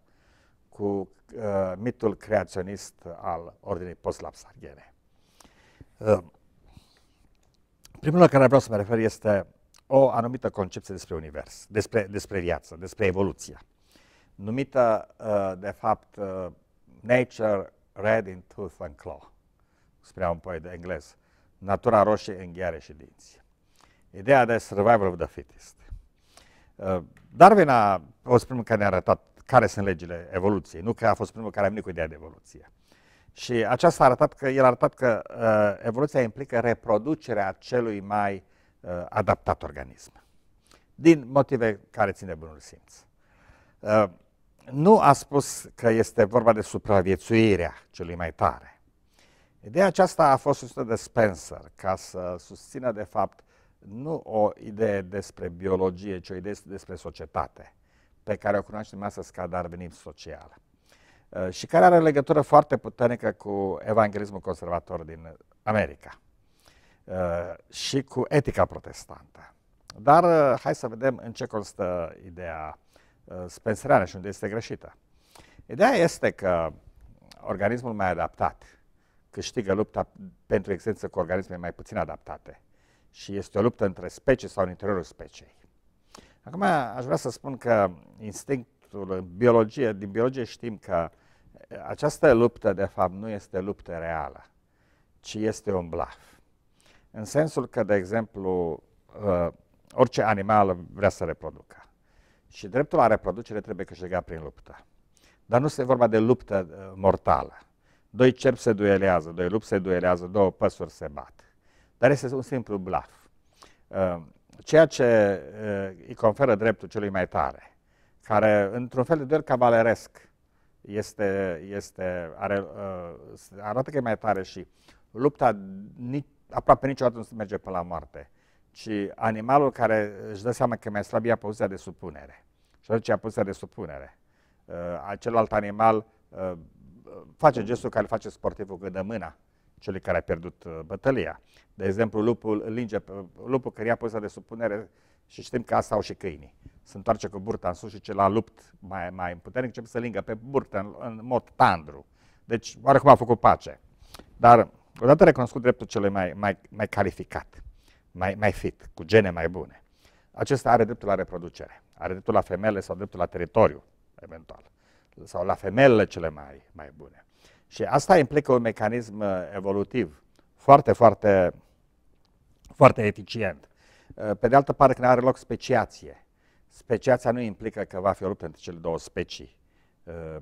cu uh, mitul creaționist al ordinii post-lapsarghene. Uh, primul la care vreau să mă refer este o anumită concepție despre univers, despre, despre viață, despre evoluția, numită, uh, de fapt, uh, Nature Red in Tooth and Claw, spunea un poet de englez, natura roșie în gheare și dinți. Ideea de survival of the fittest. Darwin a fost primul care ne-a arătat care sunt legile evoluției, nu că a fost primul care a venit cu ideea de evoluție. Și aceasta a arătat că, el a arătat că uh, evoluția implică reproducerea celui mai uh, adaptat organism. Din motive care țin de bunul simț. Uh, nu a spus că este vorba de supraviețuirea celui mai tare. Ideea aceasta a fost susținută de Spencer ca să susțină, de fapt, nu o idee despre biologie, ci o idee despre societate, pe care o cunoaștem astăzi ca darwinism social. Uh, și care are legătură foarte puternică cu evanghelismul conservator din America uh, și cu etica protestantă. Dar uh, hai să vedem în ce constă ideea spenseriană și unde este greșită. Ideea este că organismul mai adaptat câștigă lupta pentru existență cu organisme mai puțin adaptate și este o luptă între specii sau în interiorul speciei. Acum aș vrea să spun că instinctul, biologie, din biologie știm că uh, această luptă, de fapt, nu este luptă reală, ci este un blaf. În sensul că, de exemplu, uh, orice animal vrea să reproducă. Și dreptul la reproducere trebuie câștigat prin luptă. Dar nu se vorba de luptă uh, mortală. Doi cerpi se duelează, doi lupi se duelează, două păsuri se bat. Dar este un simplu blaf. Uh, ceea ce îi conferă dreptul celui mai tare, care într-un fel de duel cavaleresc este, este, are, uh, arată că e mai tare și lupta nici, aproape niciodată nu se merge până la moarte, ci animalul care își dă seama că mai slab ia poziția de supunere. Și atunci ia poziția de supunere. Uh, alt animal uh, face gestul care face sportivul că dă mâna celui care a pierdut uh, bătălia. De exemplu, lupul linge, lupul care ia poziția de supunere și știm că asta au și câinii se întoarce cu burta în sus și cel la lupt mai, mai puternic începe să lingă pe burtă în, în mod tandru. Deci, oarecum a făcut pace. Dar, odată recunoscut dreptul celui mai, mai, mai calificat, mai, mai fit, cu gene mai bune, acesta are dreptul la reproducere, are dreptul la femele sau dreptul la teritoriu, eventual, sau la femelele cele mai, mai bune. Și asta implică un mecanism uh, evolutiv foarte, foarte, foarte eficient. Uh, pe de altă parte, când are loc speciație, Speciația nu implică că va fi o luptă între cele două specii uh,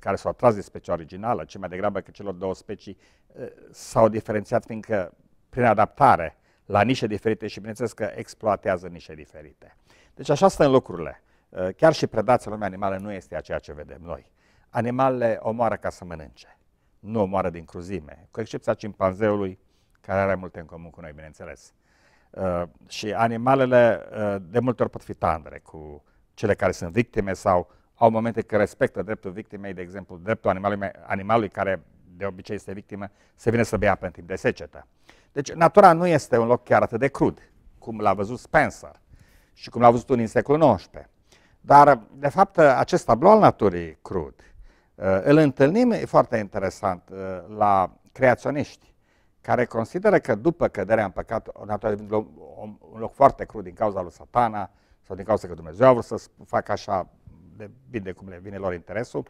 care s-au atras de specia originală, ci mai degrabă că celor două specii uh, s-au diferențiat fiindcă prin adaptare la nișe diferite și bineînțeles că exploatează nișe diferite. Deci așa stă în lucrurile. Uh, chiar și predația lumea animală nu este a ceea ce vedem noi. Animalele omoară ca să mănânce, nu omoară din cruzime, cu excepția cimpanzeului, care are multe în comun cu noi, bineînțeles. Uh, și animalele uh, de multe ori pot fi tandre cu cele care sunt victime sau au momente că respectă dreptul victimei, de exemplu, dreptul animalului, animalului care de obicei este victimă, se vine să bea pe timp de secetă. Deci natura nu este un loc chiar atât de crud, cum l-a văzut Spencer și cum l-a văzut unii în secolul XIX. Dar, de fapt, acest tablou al naturii crud, uh, îl întâlnim, e foarte interesant, uh, la creaționiști care consideră că după căderea în păcat, natura devine un loc foarte crud din cauza lui satana sau din cauza că Dumnezeu a vrut să facă așa, de bine cum le vine lor interesul.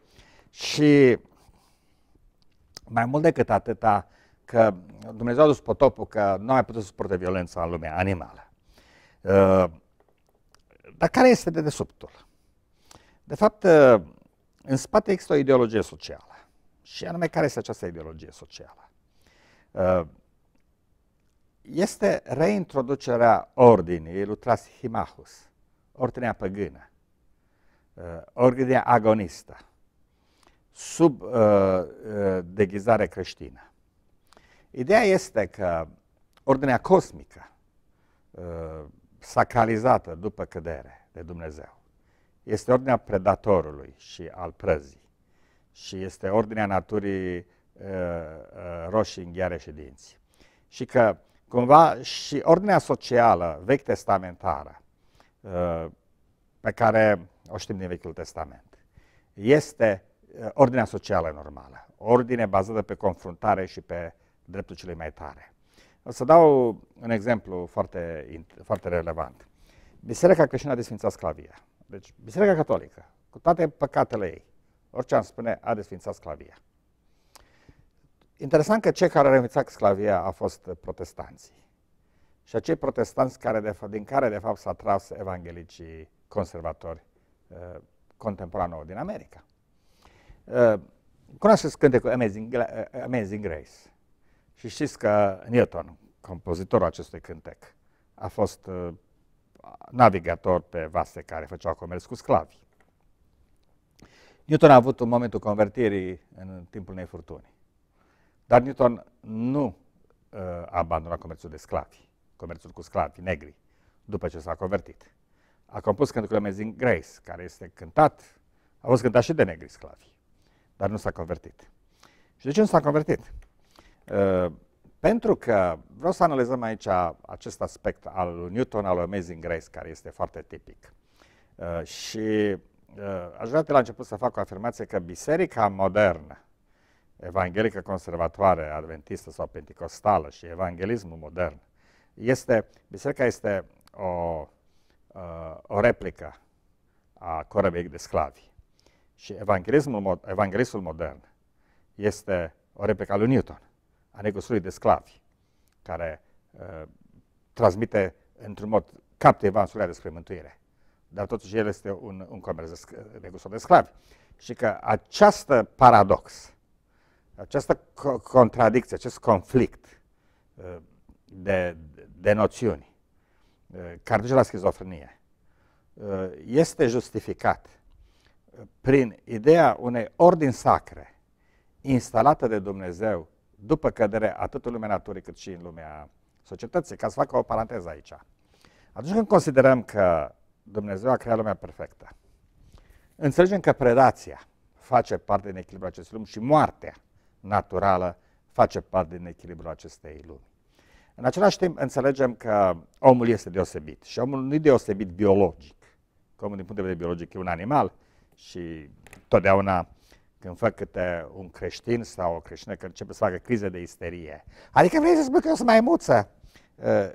Și mai mult decât atâta, că Dumnezeu a dus potopul, că nu a mai putut să suporte violența în lumea animală. Uh, dar care este de desubtul? De fapt, uh, în spate există o ideologie socială. Și anume, care este această ideologie socială? Uh, este reintroducerea ordinii lui Trasihimachus, ordinea păgână, uh, ordinea agonistă, sub uh, deghizare creștină. Ideea este că ordinea cosmică, sacralizată după cădere de Dumnezeu, este ordinea predatorului și al prăzii și este ordinea naturii roșii în ghiare și dinți. Și că cumva și ordinea socială vechi testamentară pe care o știm din Vechiul Testament este ordinea socială normală, ordine bazată pe confruntare și pe dreptul celui mai tare. O să dau un exemplu foarte, foarte relevant. Biserica creștină a desfințat sclavia. Deci, Biserica Catolică, cu toate păcatele ei, orice am spune, a desfințat sclavia. Interesant că cei care au renunțat sclavia au fost protestanții. Și acei protestanți care de, fapt din care de fapt s-a tras evanghelicii conservatori uh, din America. Uh, cunoașteți cântecul Amazing, uh, Amazing Grace și știți că Newton, compozitorul acestui cântec, a fost uh, navigator pe vase care făceau comerț cu sclavi. Newton a avut un momentul convertirii în timpul unei furtuni. Dar Newton nu uh, abandonat comerțul de sclavi, comerțul cu sclavi negri, după ce s-a convertit. A compus cântecul Amazing Grace, care este cântat, a fost cântat și de negri sclavi, dar nu s-a convertit. Și de ce nu s-a convertit? Uh, pentru că vreau să analizăm aici acest aspect al lui Newton, al lui Amazing Grace, care este foarte tipic. Uh, și uh, aș vrea de la început să fac o afirmație că biserica modernă evanghelică conservatoare, adventistă sau pentecostală și evanghelismul modern, este, biserica este o, ă, o replică a corăbiei de sclavi. Și evanghelismul, evanghelismul modern este o replică a lui Newton, a negustului de sclavi, care uh, transmite într-un mod captivant sulia despre mântuire. Dar totuși el este un, un comerț de de sclavi. Și că această paradox această co- contradicție, acest conflict uh, de, de noțiuni uh, care duce la schizofrenie uh, este justificat prin ideea unei ordini sacre instalată de Dumnezeu după căderea atât în lumea naturii cât și în lumea societății. Ca să fac o paranteză aici. Atunci când considerăm că Dumnezeu a creat lumea perfectă, înțelegem că predația face parte din echilibrul acestui lume și moartea naturală face parte din echilibrul acestei lumi. În același timp, înțelegem că omul este deosebit și omul nu e deosebit biologic. Că omul, din punct de vedere biologic, e un animal și totdeauna când fac câte un creștin sau o creștină care începe să facă crize de isterie, adică vrei să spui că eu sunt maimuță, eh,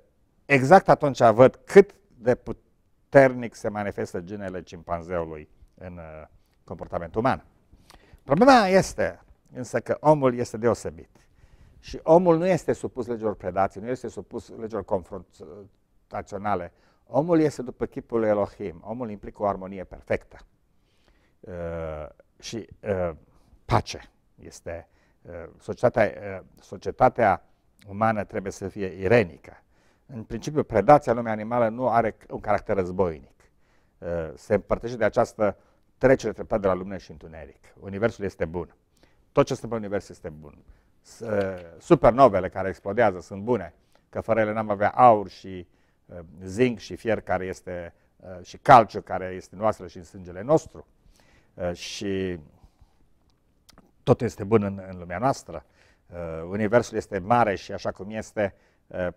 exact atunci văd cât de puternic se manifestă genele cimpanzeului în eh, comportament uman. Problema este însă că omul este deosebit. Și omul nu este supus legilor predației, nu este supus legilor confrontaționale. Omul este după chipul lui Elohim. Omul implică o armonie perfectă. Uh, și uh, pace este uh, societatea, uh, societatea umană trebuie să fie irenică. În principiu, predația lumea animală nu are un caracter războinic. Uh, se împărtășește de această trecere treptată de la lumină și întuneric. Universul este bun tot ce sunt în univers este bun. Uh, supernovele care explodează sunt bune, că fără ele n-am avea aur și uh, zinc și fier care este uh, și calciu care este noastră și în sângele nostru. Și tot este bun în, în lumea noastră. Universul este mare și așa cum este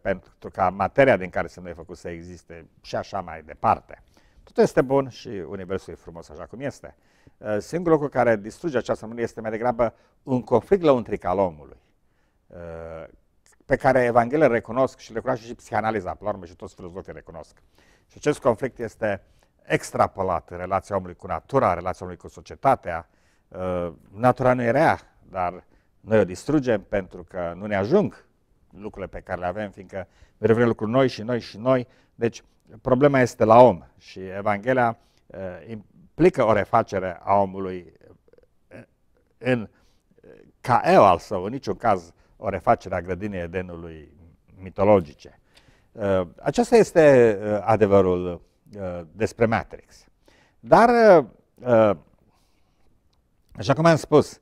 pentru ca materia din care suntem noi făcut să existe și așa mai departe. Tot este bun și Universul e frumos așa cum este. Eh, singurul lucru care distruge această mânie este mai degrabă un conflict lăuntric al omului, eh, pe care Evanghelia recunosc și recunoaște și psihanaliza, pe la urmă, și toți filozofii recunosc. Și acest conflict este extrapolat în relația omului cu natura, relația omului cu societatea. Eh, natura nu e rea, dar noi o distrugem pentru că nu ne ajung lucrurile pe care le avem, fiindcă mereu vrem lucruri noi și noi și noi. Deci problema este la om și Evanghelia implică o refacere a omului eh, în, eh, ca eu al său, în niciun caz o refacere a grădinii Edenului mitologice. Eh, Acesta este adevărul despre Matrix. Dar, așa cum am spus,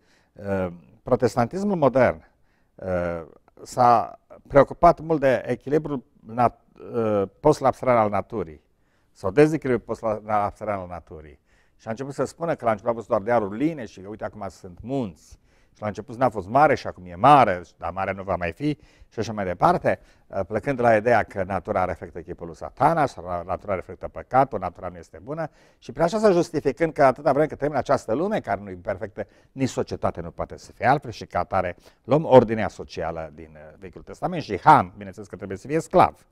protestantismul modern s-a preocupat mult de echilibrul post-lapsral al naturii sau dezechilibrul post-lapsral al naturii și a început să spună că la început a fost doar dealuri line și că uite acum sunt munți. Și la început n-a fost mare și acum e mare, dar mare nu va mai fi și așa mai departe, uh, plecând de la ideea că natura reflectă chipul lui satana, sau natura reflectă păcatul, natura nu este bună și prin așa să justificând că atâta vreme cât trăim în această lume care nu e perfectă, nici societate nu poate să fie altfel și ca atare luăm ordinea socială din uh, Vechiul Testament și Ham, bineînțeles că trebuie să fie sclav.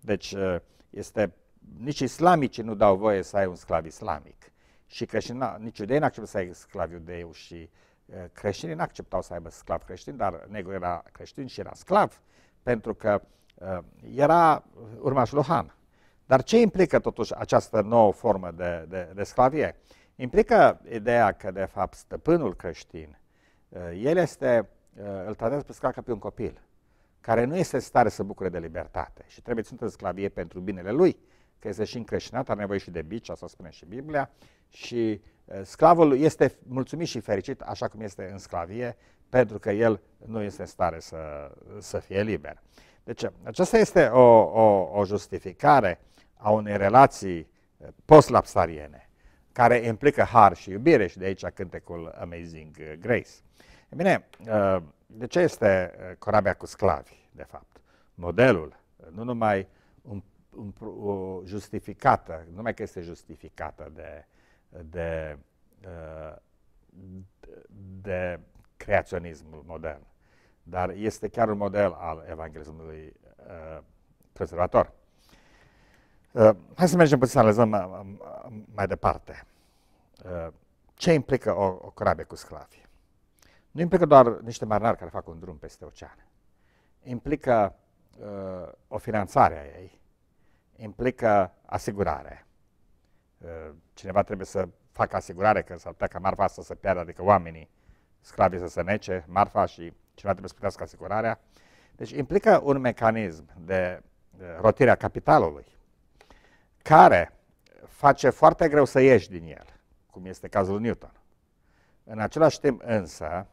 Deci uh, este, nici islamicii nu dau voie să ai un sclav islamic și creștini, nici iudei n-acceptau să ai sclavi iudeu și uh, creștinii n-acceptau să aibă sclav creștin, dar negru era creștin și era sclav, pentru că uh, era urmașul lui Han. Dar ce implică totuși această nouă formă de, de, de sclavie? Implică ideea că, de fapt, stăpânul creștin, uh, el este, îl tratează pe sclav ca pe un copil, care nu este stare să bucure de libertate și trebuie ținut în sclavie pentru binele lui că este și încreștinat, are nevoie și de bici, asta spune și Biblia, și sclavul este mulțumit și fericit așa cum este în sclavie, pentru că el nu este în stare să, să fie liber. Deci aceasta este o, o, o justificare a unei relații post-lapsariene, care implică har și iubire și de aici cântecul Amazing Grace. E bine, de ce este corabia cu sclavi, de fapt? Modelul, nu numai justificată, numai că este justificată de, de, uh, de creaționismul modern, dar este chiar un model al evanghelismului uh, conservator. Uh, hai să mergem puțin să analizăm um, mai departe. Ce implică o, o corabie cu sclavi? Nu implică doar niște marinari care fac un drum peste ocean. Implică uh, o finanțare a ei, implică asigurare. Uh, cineva trebuie să facă asigurare că s-ar putea ca marfa să se piardă, adică oamenii sclavii să se nece marfa și cineva trebuie să plătească asigurarea. Deci implică un mecanism de uh, rotire a capitalului care face foarte greu să ieși din el, cum este cazul Newton. În același timp însă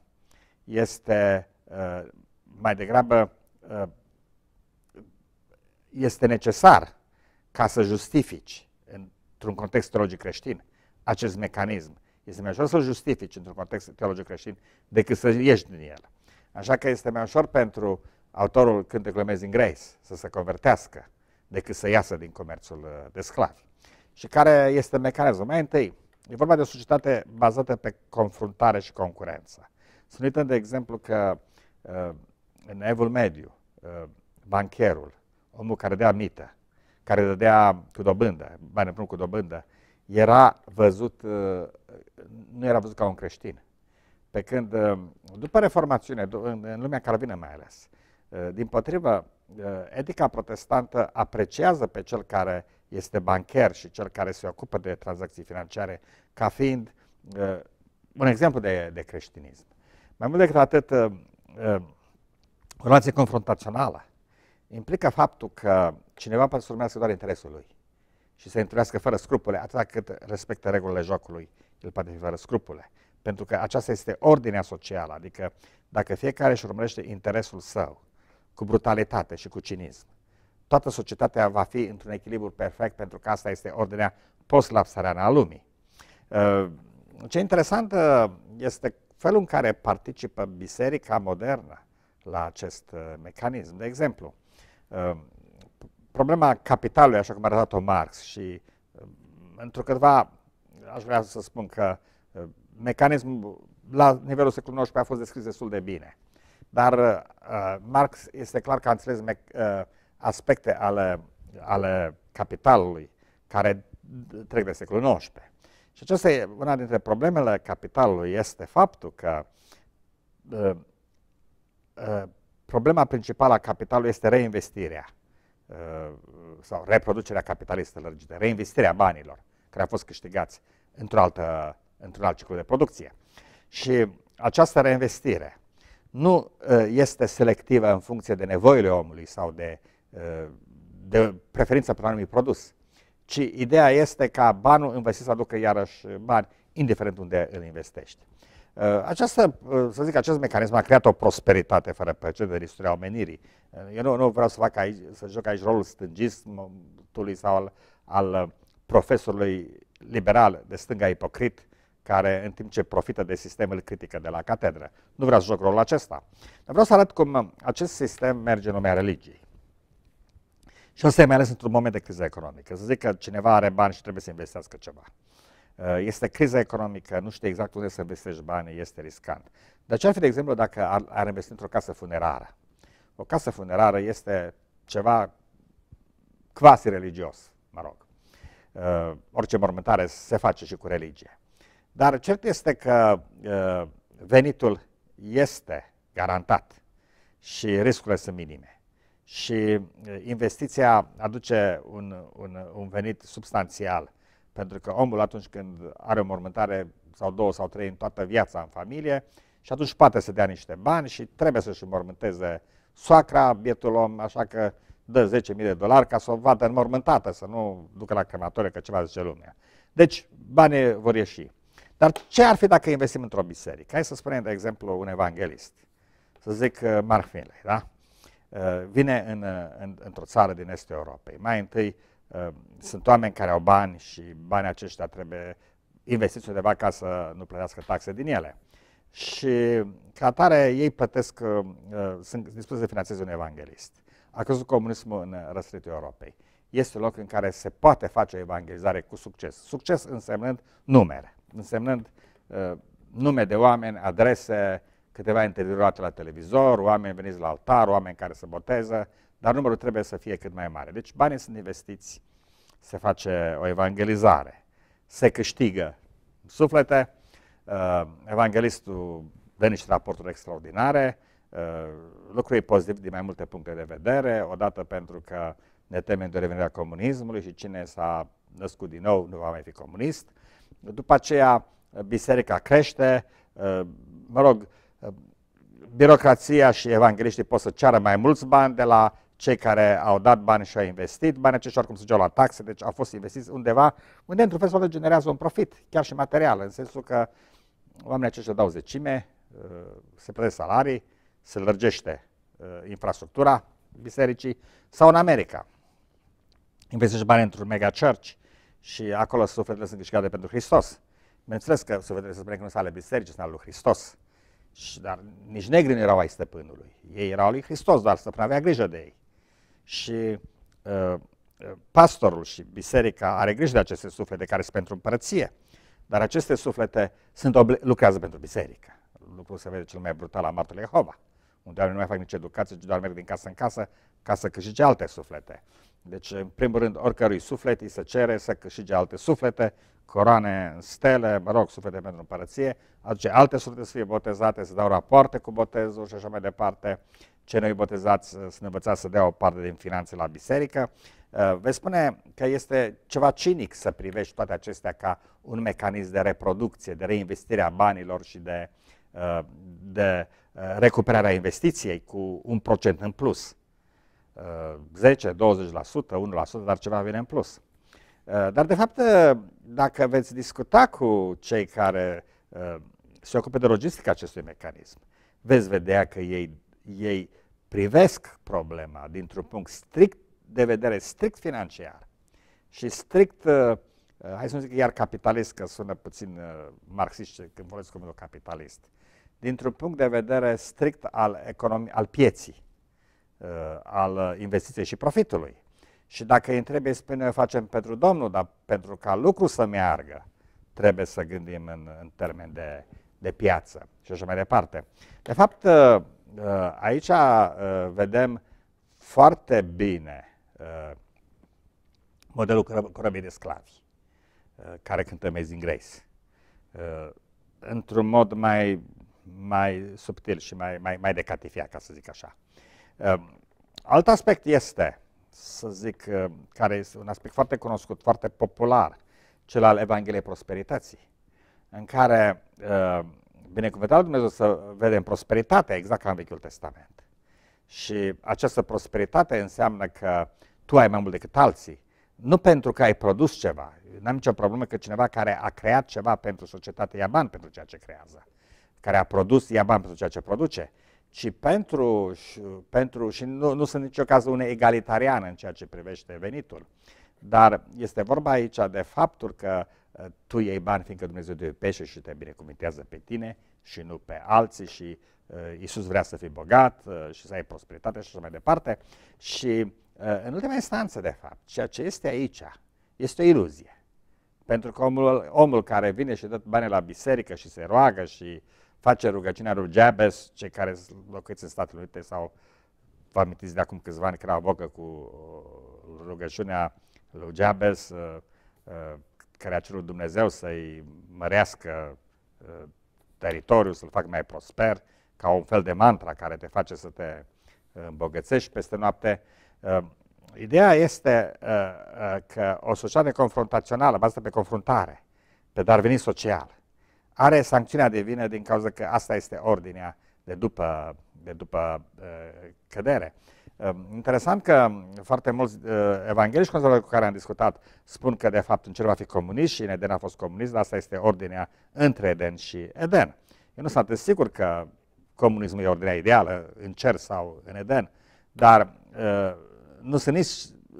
este uh, mai degrabă este necesar ca să justifici într-un context teologic creștin acest mecanism. Este mai ușor să-l justifici într-un context teologic creștin decât să ieși din el. Așa că este mai ușor pentru autorul Cântecului Amazing Grace să se convertească decât să iasă din comerțul uh, de sclavi. Și care este mecanismul? Mai întâi, e vorba de o societate bazată pe confruntare și concurență. Să nu uităm, de exemplu, că uh, în evul mediu, uh, bancherul, omul care dea mită, care dădea cu dobândă, bani împrumut cu dobândă, era văzut, uh, nu era văzut ca un creștin. Pe când, uh, după reformațiune, în lumea calvină mai ales, uh, din potrivă, etica protestantă apreciază pe cel care este bancher și cel care se ocupă de tranzacții financiare ca fiind un exemplu de, de creștinism. Mai mult decât atât, o relație confrontațională implică faptul că cineva poate să urmească doar interesul lui și să întâlnească fără scrupule, atât cât respectă regulile jocului, el poate fi fără scrupule. Pentru că aceasta este ordinea socială, adică dacă fiecare își urmărește interesul său cu brutalitate și cu cinism, toată societatea va fi într-un echilibru perfect pentru că asta este ordinea post a lumii. Uh, ce interesant uh, este felul în care participă biserica modernă la acest uh, mecanism. De exemplu, Ehm, problema capitalului, așa cum a arătat-o Marx și ehm, câteva aș vrea să spun că ehm, mecanismul la nivelul secolului XIX a fost descris destul de bine. Dar uh, Marx este clar că a înțeles uh, aspecte ale, ale capitalului care trec de secolul XIX. Și aceasta e una dintre problemele capitalului, este faptul că uh, uh, problema principală a capitalului este reinvestirea uh, sau reproducerea capitalistă lărgită, reinvestirea banilor care au fost câștigați într-un alt, într alt ciclu de producție. Și această reinvestire nu uh, este selectivă în funcție de nevoile omului sau de, uh, de preferința pentru anumit produs, ci ideea este ca banul investit să aducă iarăși bani, indiferent unde îl investești. Uh, această, uh, să zic, acest mecanism a creat o prosperitate fără precedent în istoria omenirii. Uh, eu nu, nu vreau să, fac aici, să joc aici rolul stângismului sau al, al profesorului liberal de stânga ipocrit, care în timp ce profită de sistemul critică de la catedră. Nu vreau să joc rolul acesta. Dar vreau să arăt cum acest sistem merge în lumea religiei. Și asta e mai ales într-un moment de criză economică. Să zic că cineva are bani și trebuie să investească ceva. Uh, este criza economică, nu știi exact unde să investești bani, este riscant. Dar ce ar fi, de exemplu, dacă ar, ar investi într-o casă funerară? O casă funerară este ceva quasi religios, mă rog. Uh, orice mormântare se face și cu religie. Dar cert este că uh, venitul este garantat și riscurile sunt minime. Și uh, investiția aduce un, un, un venit substanțial pentru că omul atunci când are o mormântare sau două sau trei în toată viața în familie și atunci poate să dea niște bani și trebuie să-și mormânteze soacra, bietul om, așa că dă 10.000 de dolari ca să o vadă înmormântată, să nu ducă la crematorie, că ceva zice lumea. Deci, banii vor ieși. Dar ce ar fi dacă investim într-o biserică? Hai să spunem, de exemplu, un evanghelist. Să zic uh, Mark Finley, da? Uh, vine în, uh, în, într-o țară din Estul Europei. Mai întâi Ehm, sunt oameni care au bani și banii aceștia trebuie investiți undeva ca să nu plătească taxe din ele. Și ca atare ei plătesc, ehm, ehm, sunt dispuși să finanțeze un evanghelist. A căzut comunismul în răsăritul Europei. Este un loc în care se poate face o evangelizare cu succes. Succes însemnând numere, însemnând nume de oameni, adrese, câteva interviuri la televizor, oameni veniți la altar, oameni care se boteză, dar numărul trebuie să fie cât mai mare. Deci banii sunt investiți, se face o evangelizare, se câștigă suflete, uh, evangelistul dă niște raporturi extraordinare, uh, lucrul e pozitiv din mai multe puncte de vedere, odată pentru că ne temem de revenirea comunismului și cine s-a născut din nou nu va mai fi comunist. După aceea, biserica crește, uh, mă rog, birocrația și evangeliștii pot să ceară mai mulți bani de la cei care au dat bani și au investit, banii aceștia oricum se la taxe, deci au fost investiți undeva, unde într-un fel sau generează un profit, chiar și material, în sensul că oamenii aceștia dau zecime, uh, se plătesc salarii, se lărgește uh, infrastructura bisericii, sau în America. Investești bani într-un mega church și acolo sufletele sunt câștigate pentru Hristos. Bineînțeles că sufletele se spune că nu sunt ale bisericii, sunt ale lui Hristos. Și, dar nici negri nu erau ai stăpânului. Ei erau lui Hristos, doar stăpânul avea grijă de ei și uh, uh, pastorul și biserica are grijă de aceste suflete care sunt pentru împărăție, dar aceste suflete sunt obli- lucrează pentru biserică. Lucrul se vede cel mai brutal la Martul Jehova, unde oamenii nu mai fac nici educație, ci doar merg din casă în casă ca să câștige alte suflete. Deci, în primul rând, oricărui suflet îi se cere să câștige alte suflete, coroane, stele, mă rog, suflete pentru împărăție, aduce alte suflete să fie botezate, să dau rapoarte cu botezul și așa mai departe ce noi botezați ne învățați să dea o parte din finanțe la biserică. Uh, veți spune că este ceva cinic să privești toate acestea ca un mecanism de reproducție, de reinvestire a banilor și de, uh, de uh, recuperarea investiției cu un procent în plus. 10, 20%, 1%, dar ceva vine în plus. Dar, de fapt, dacă veți discuta cu cei care se ocupă de logistica acestui mecanism, veți vedea că ei ei privesc problema dintr-un punct strict de vedere strict financiar și strict, uh, uh hai să nu zic chiar capitalist, că sună puțin uh, marxist când cu cuvântul capitalist, dintr-un punct de vedere strict al, economi- al pieții, uh, al investiției și profitului. Și dacă îi întrebi, spune, facem pentru Domnul, dar pentru ca lucru să meargă, trebuie să gândim în, în termen de, de piață și așa mai departe. De fapt, uh, Eh, aici eh, vedem foarte bine eh, modelul corabiei de sclavi care cântă Amazing Grace. Într-un mod mai, mai subtil și mai, mai, mai decatifiat, ca să zic așa. Alt aspect este, să zic, care este un aspect foarte cunoscut, foarte popular, cel al Evangheliei Prosperității, în care binecuvântat Dumnezeu să vedem prosperitatea, exact ca în Vechiul Testament. Și această prosperitate înseamnă că tu ai mai mult decât alții. Nu pentru că ai produs ceva. N-am nicio problemă că cineva care a creat ceva pentru societate ia bani pentru ceea ce creează. Care a produs ia bani pentru ceea ce produce. Ci pentru, și, pentru și nu, nu sunt nicio cază une egalitariană în ceea ce privește venitul. Dar este vorba aici de faptul că tu iei bani fiindcă Dumnezeu te iubește și te binecuvintează pe tine și nu pe alții și uh, Iisus vrea să fii bogat uh, și să ai prosperitate și așa mai departe. Și uh, în ultima instanță, de fapt, ceea ce este aici este o iluzie. Pentru că omul, omul care vine și dă bani la biserică și se roagă și face rugăciunea lui Jabez, cei care locuiți în Statele Unite sau vă amintiți de acum câțiva ani că era o bocă cu uh, rugăciunea lui Jabez, uh, uh, cerut Dumnezeu să-i mărească uh, teritoriul, să-l facă mai prosper, ca un fel de mantra care te face să te uh, îmbogățești peste noapte. Uh, ideea este că o societate confrontațională, bazată pe confruntare, pe veni social, are sancțiunea de vină din cauza că asta este ordinea de după, de după cădere. Ehm, interesant că foarte mulți uh, eh, evangeliști conservatori cu care am discutat spun că de fapt cer va fi comunist și în Eden a fost comunist, dar asta este ordinea între Eden și Eden. Eu nu sunt sigur că comunismul e ordinea ideală în cer sau în Eden, dar uh, nu sunt nici,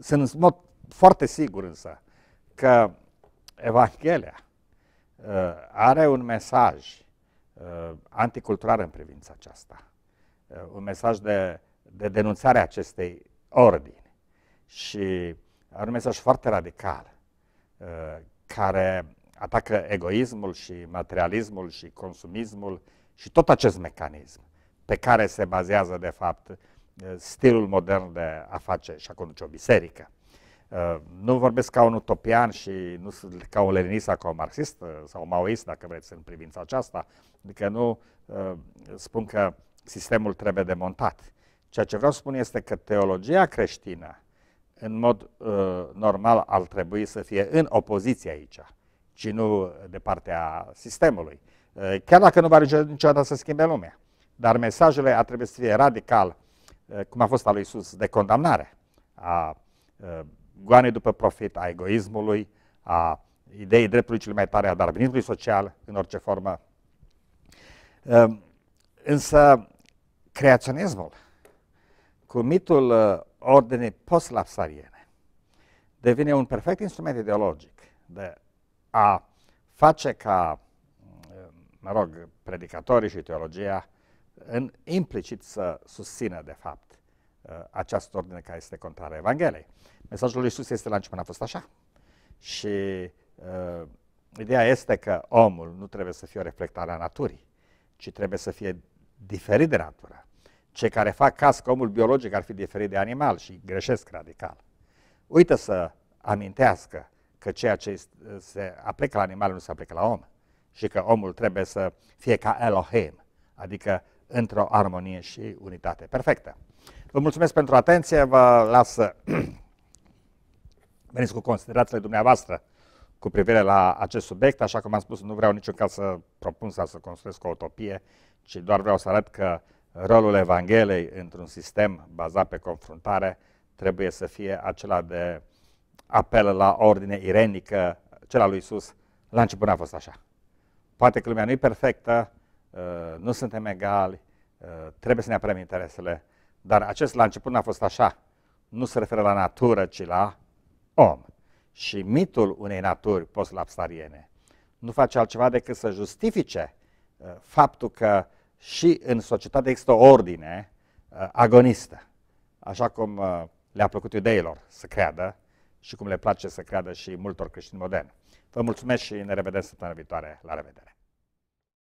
sunt în mod foarte sigur însă că Evanghelia uh, are un mesaj uh, anticultural în privința aceasta. Uh, un mesaj de de denunțare a acestei ordini și are un mesaj foarte radical uh, care atacă egoismul și materialismul și consumismul și tot acest mecanism pe care se bazează, de fapt, uh, stilul modern de a face și a conduce o biserică. Uh, nu vorbesc ca un utopian și nu sunt ca un leninist sau ca un marxist sau un maoist, dacă vreți, în privința aceasta, adică nu spun că sistemul trebuie demontat, Ceea ce vreau să spun este că teologia creștină, în mod uh, normal, ar trebui să fie în opoziție aici, ci nu de partea sistemului. Uh, chiar dacă nu va niciodată să schimbe lumea. Dar mesajele ar trebui să fie radical, uh, cum a fost al lui Isus, de condamnare a uh, goanei după profit, a egoismului, a ideii dreptului cel mai tare, a darvinitului social, în orice formă. Uh, însă, creaționismul, cu mitul uh, ordinii post-lapsariene, devine un perfect instrument ideologic de a face ca, uh, mă rog, predicatorii și teologia în, implicit să susțină, de fapt, uh, această ordine care este contrară Evangheliei. Mesajul lui Isus este la început a fost așa. Și uh, ideea este că omul nu trebuie să fie o reflectare a naturii, ci trebuie să fie diferit de natură cei care fac caz că omul biologic ar fi diferit de animal și greșesc radical, uită să amintească că ceea ce se aplică la animal nu se aplică la om și că omul trebuie să fie ca Elohim, adică într-o armonie și unitate perfectă. Vă mulțumesc pentru atenție, vă las să veniți cu considerațiile dumneavoastră cu privire la acest subiect. Așa cum am spus, nu vreau niciun caz să propun sau să construiesc o utopie, ci doar vreau să arăt că rolul Evangheliei într-un sistem bazat pe confruntare trebuie să fie acela de apel la ordine irenică, cel al lui Isus. La început a fost așa. Poate că lumea nu e perfectă, uh, nu suntem egali, uh, trebuie să ne apărăm interesele, dar acest la început a fost așa. Nu se referă la natură, ci la om. Și mitul unei naturi postlapsariene nu face altceva decât să justifice uh, faptul că și în societate există o ordine uh, agonistă, așa cum uh, le-a plăcut iudeilor să creadă și cum le place să creadă și multor creștini moderni. Vă mulțumesc și ne revedem săptămâna viitoare. La revedere!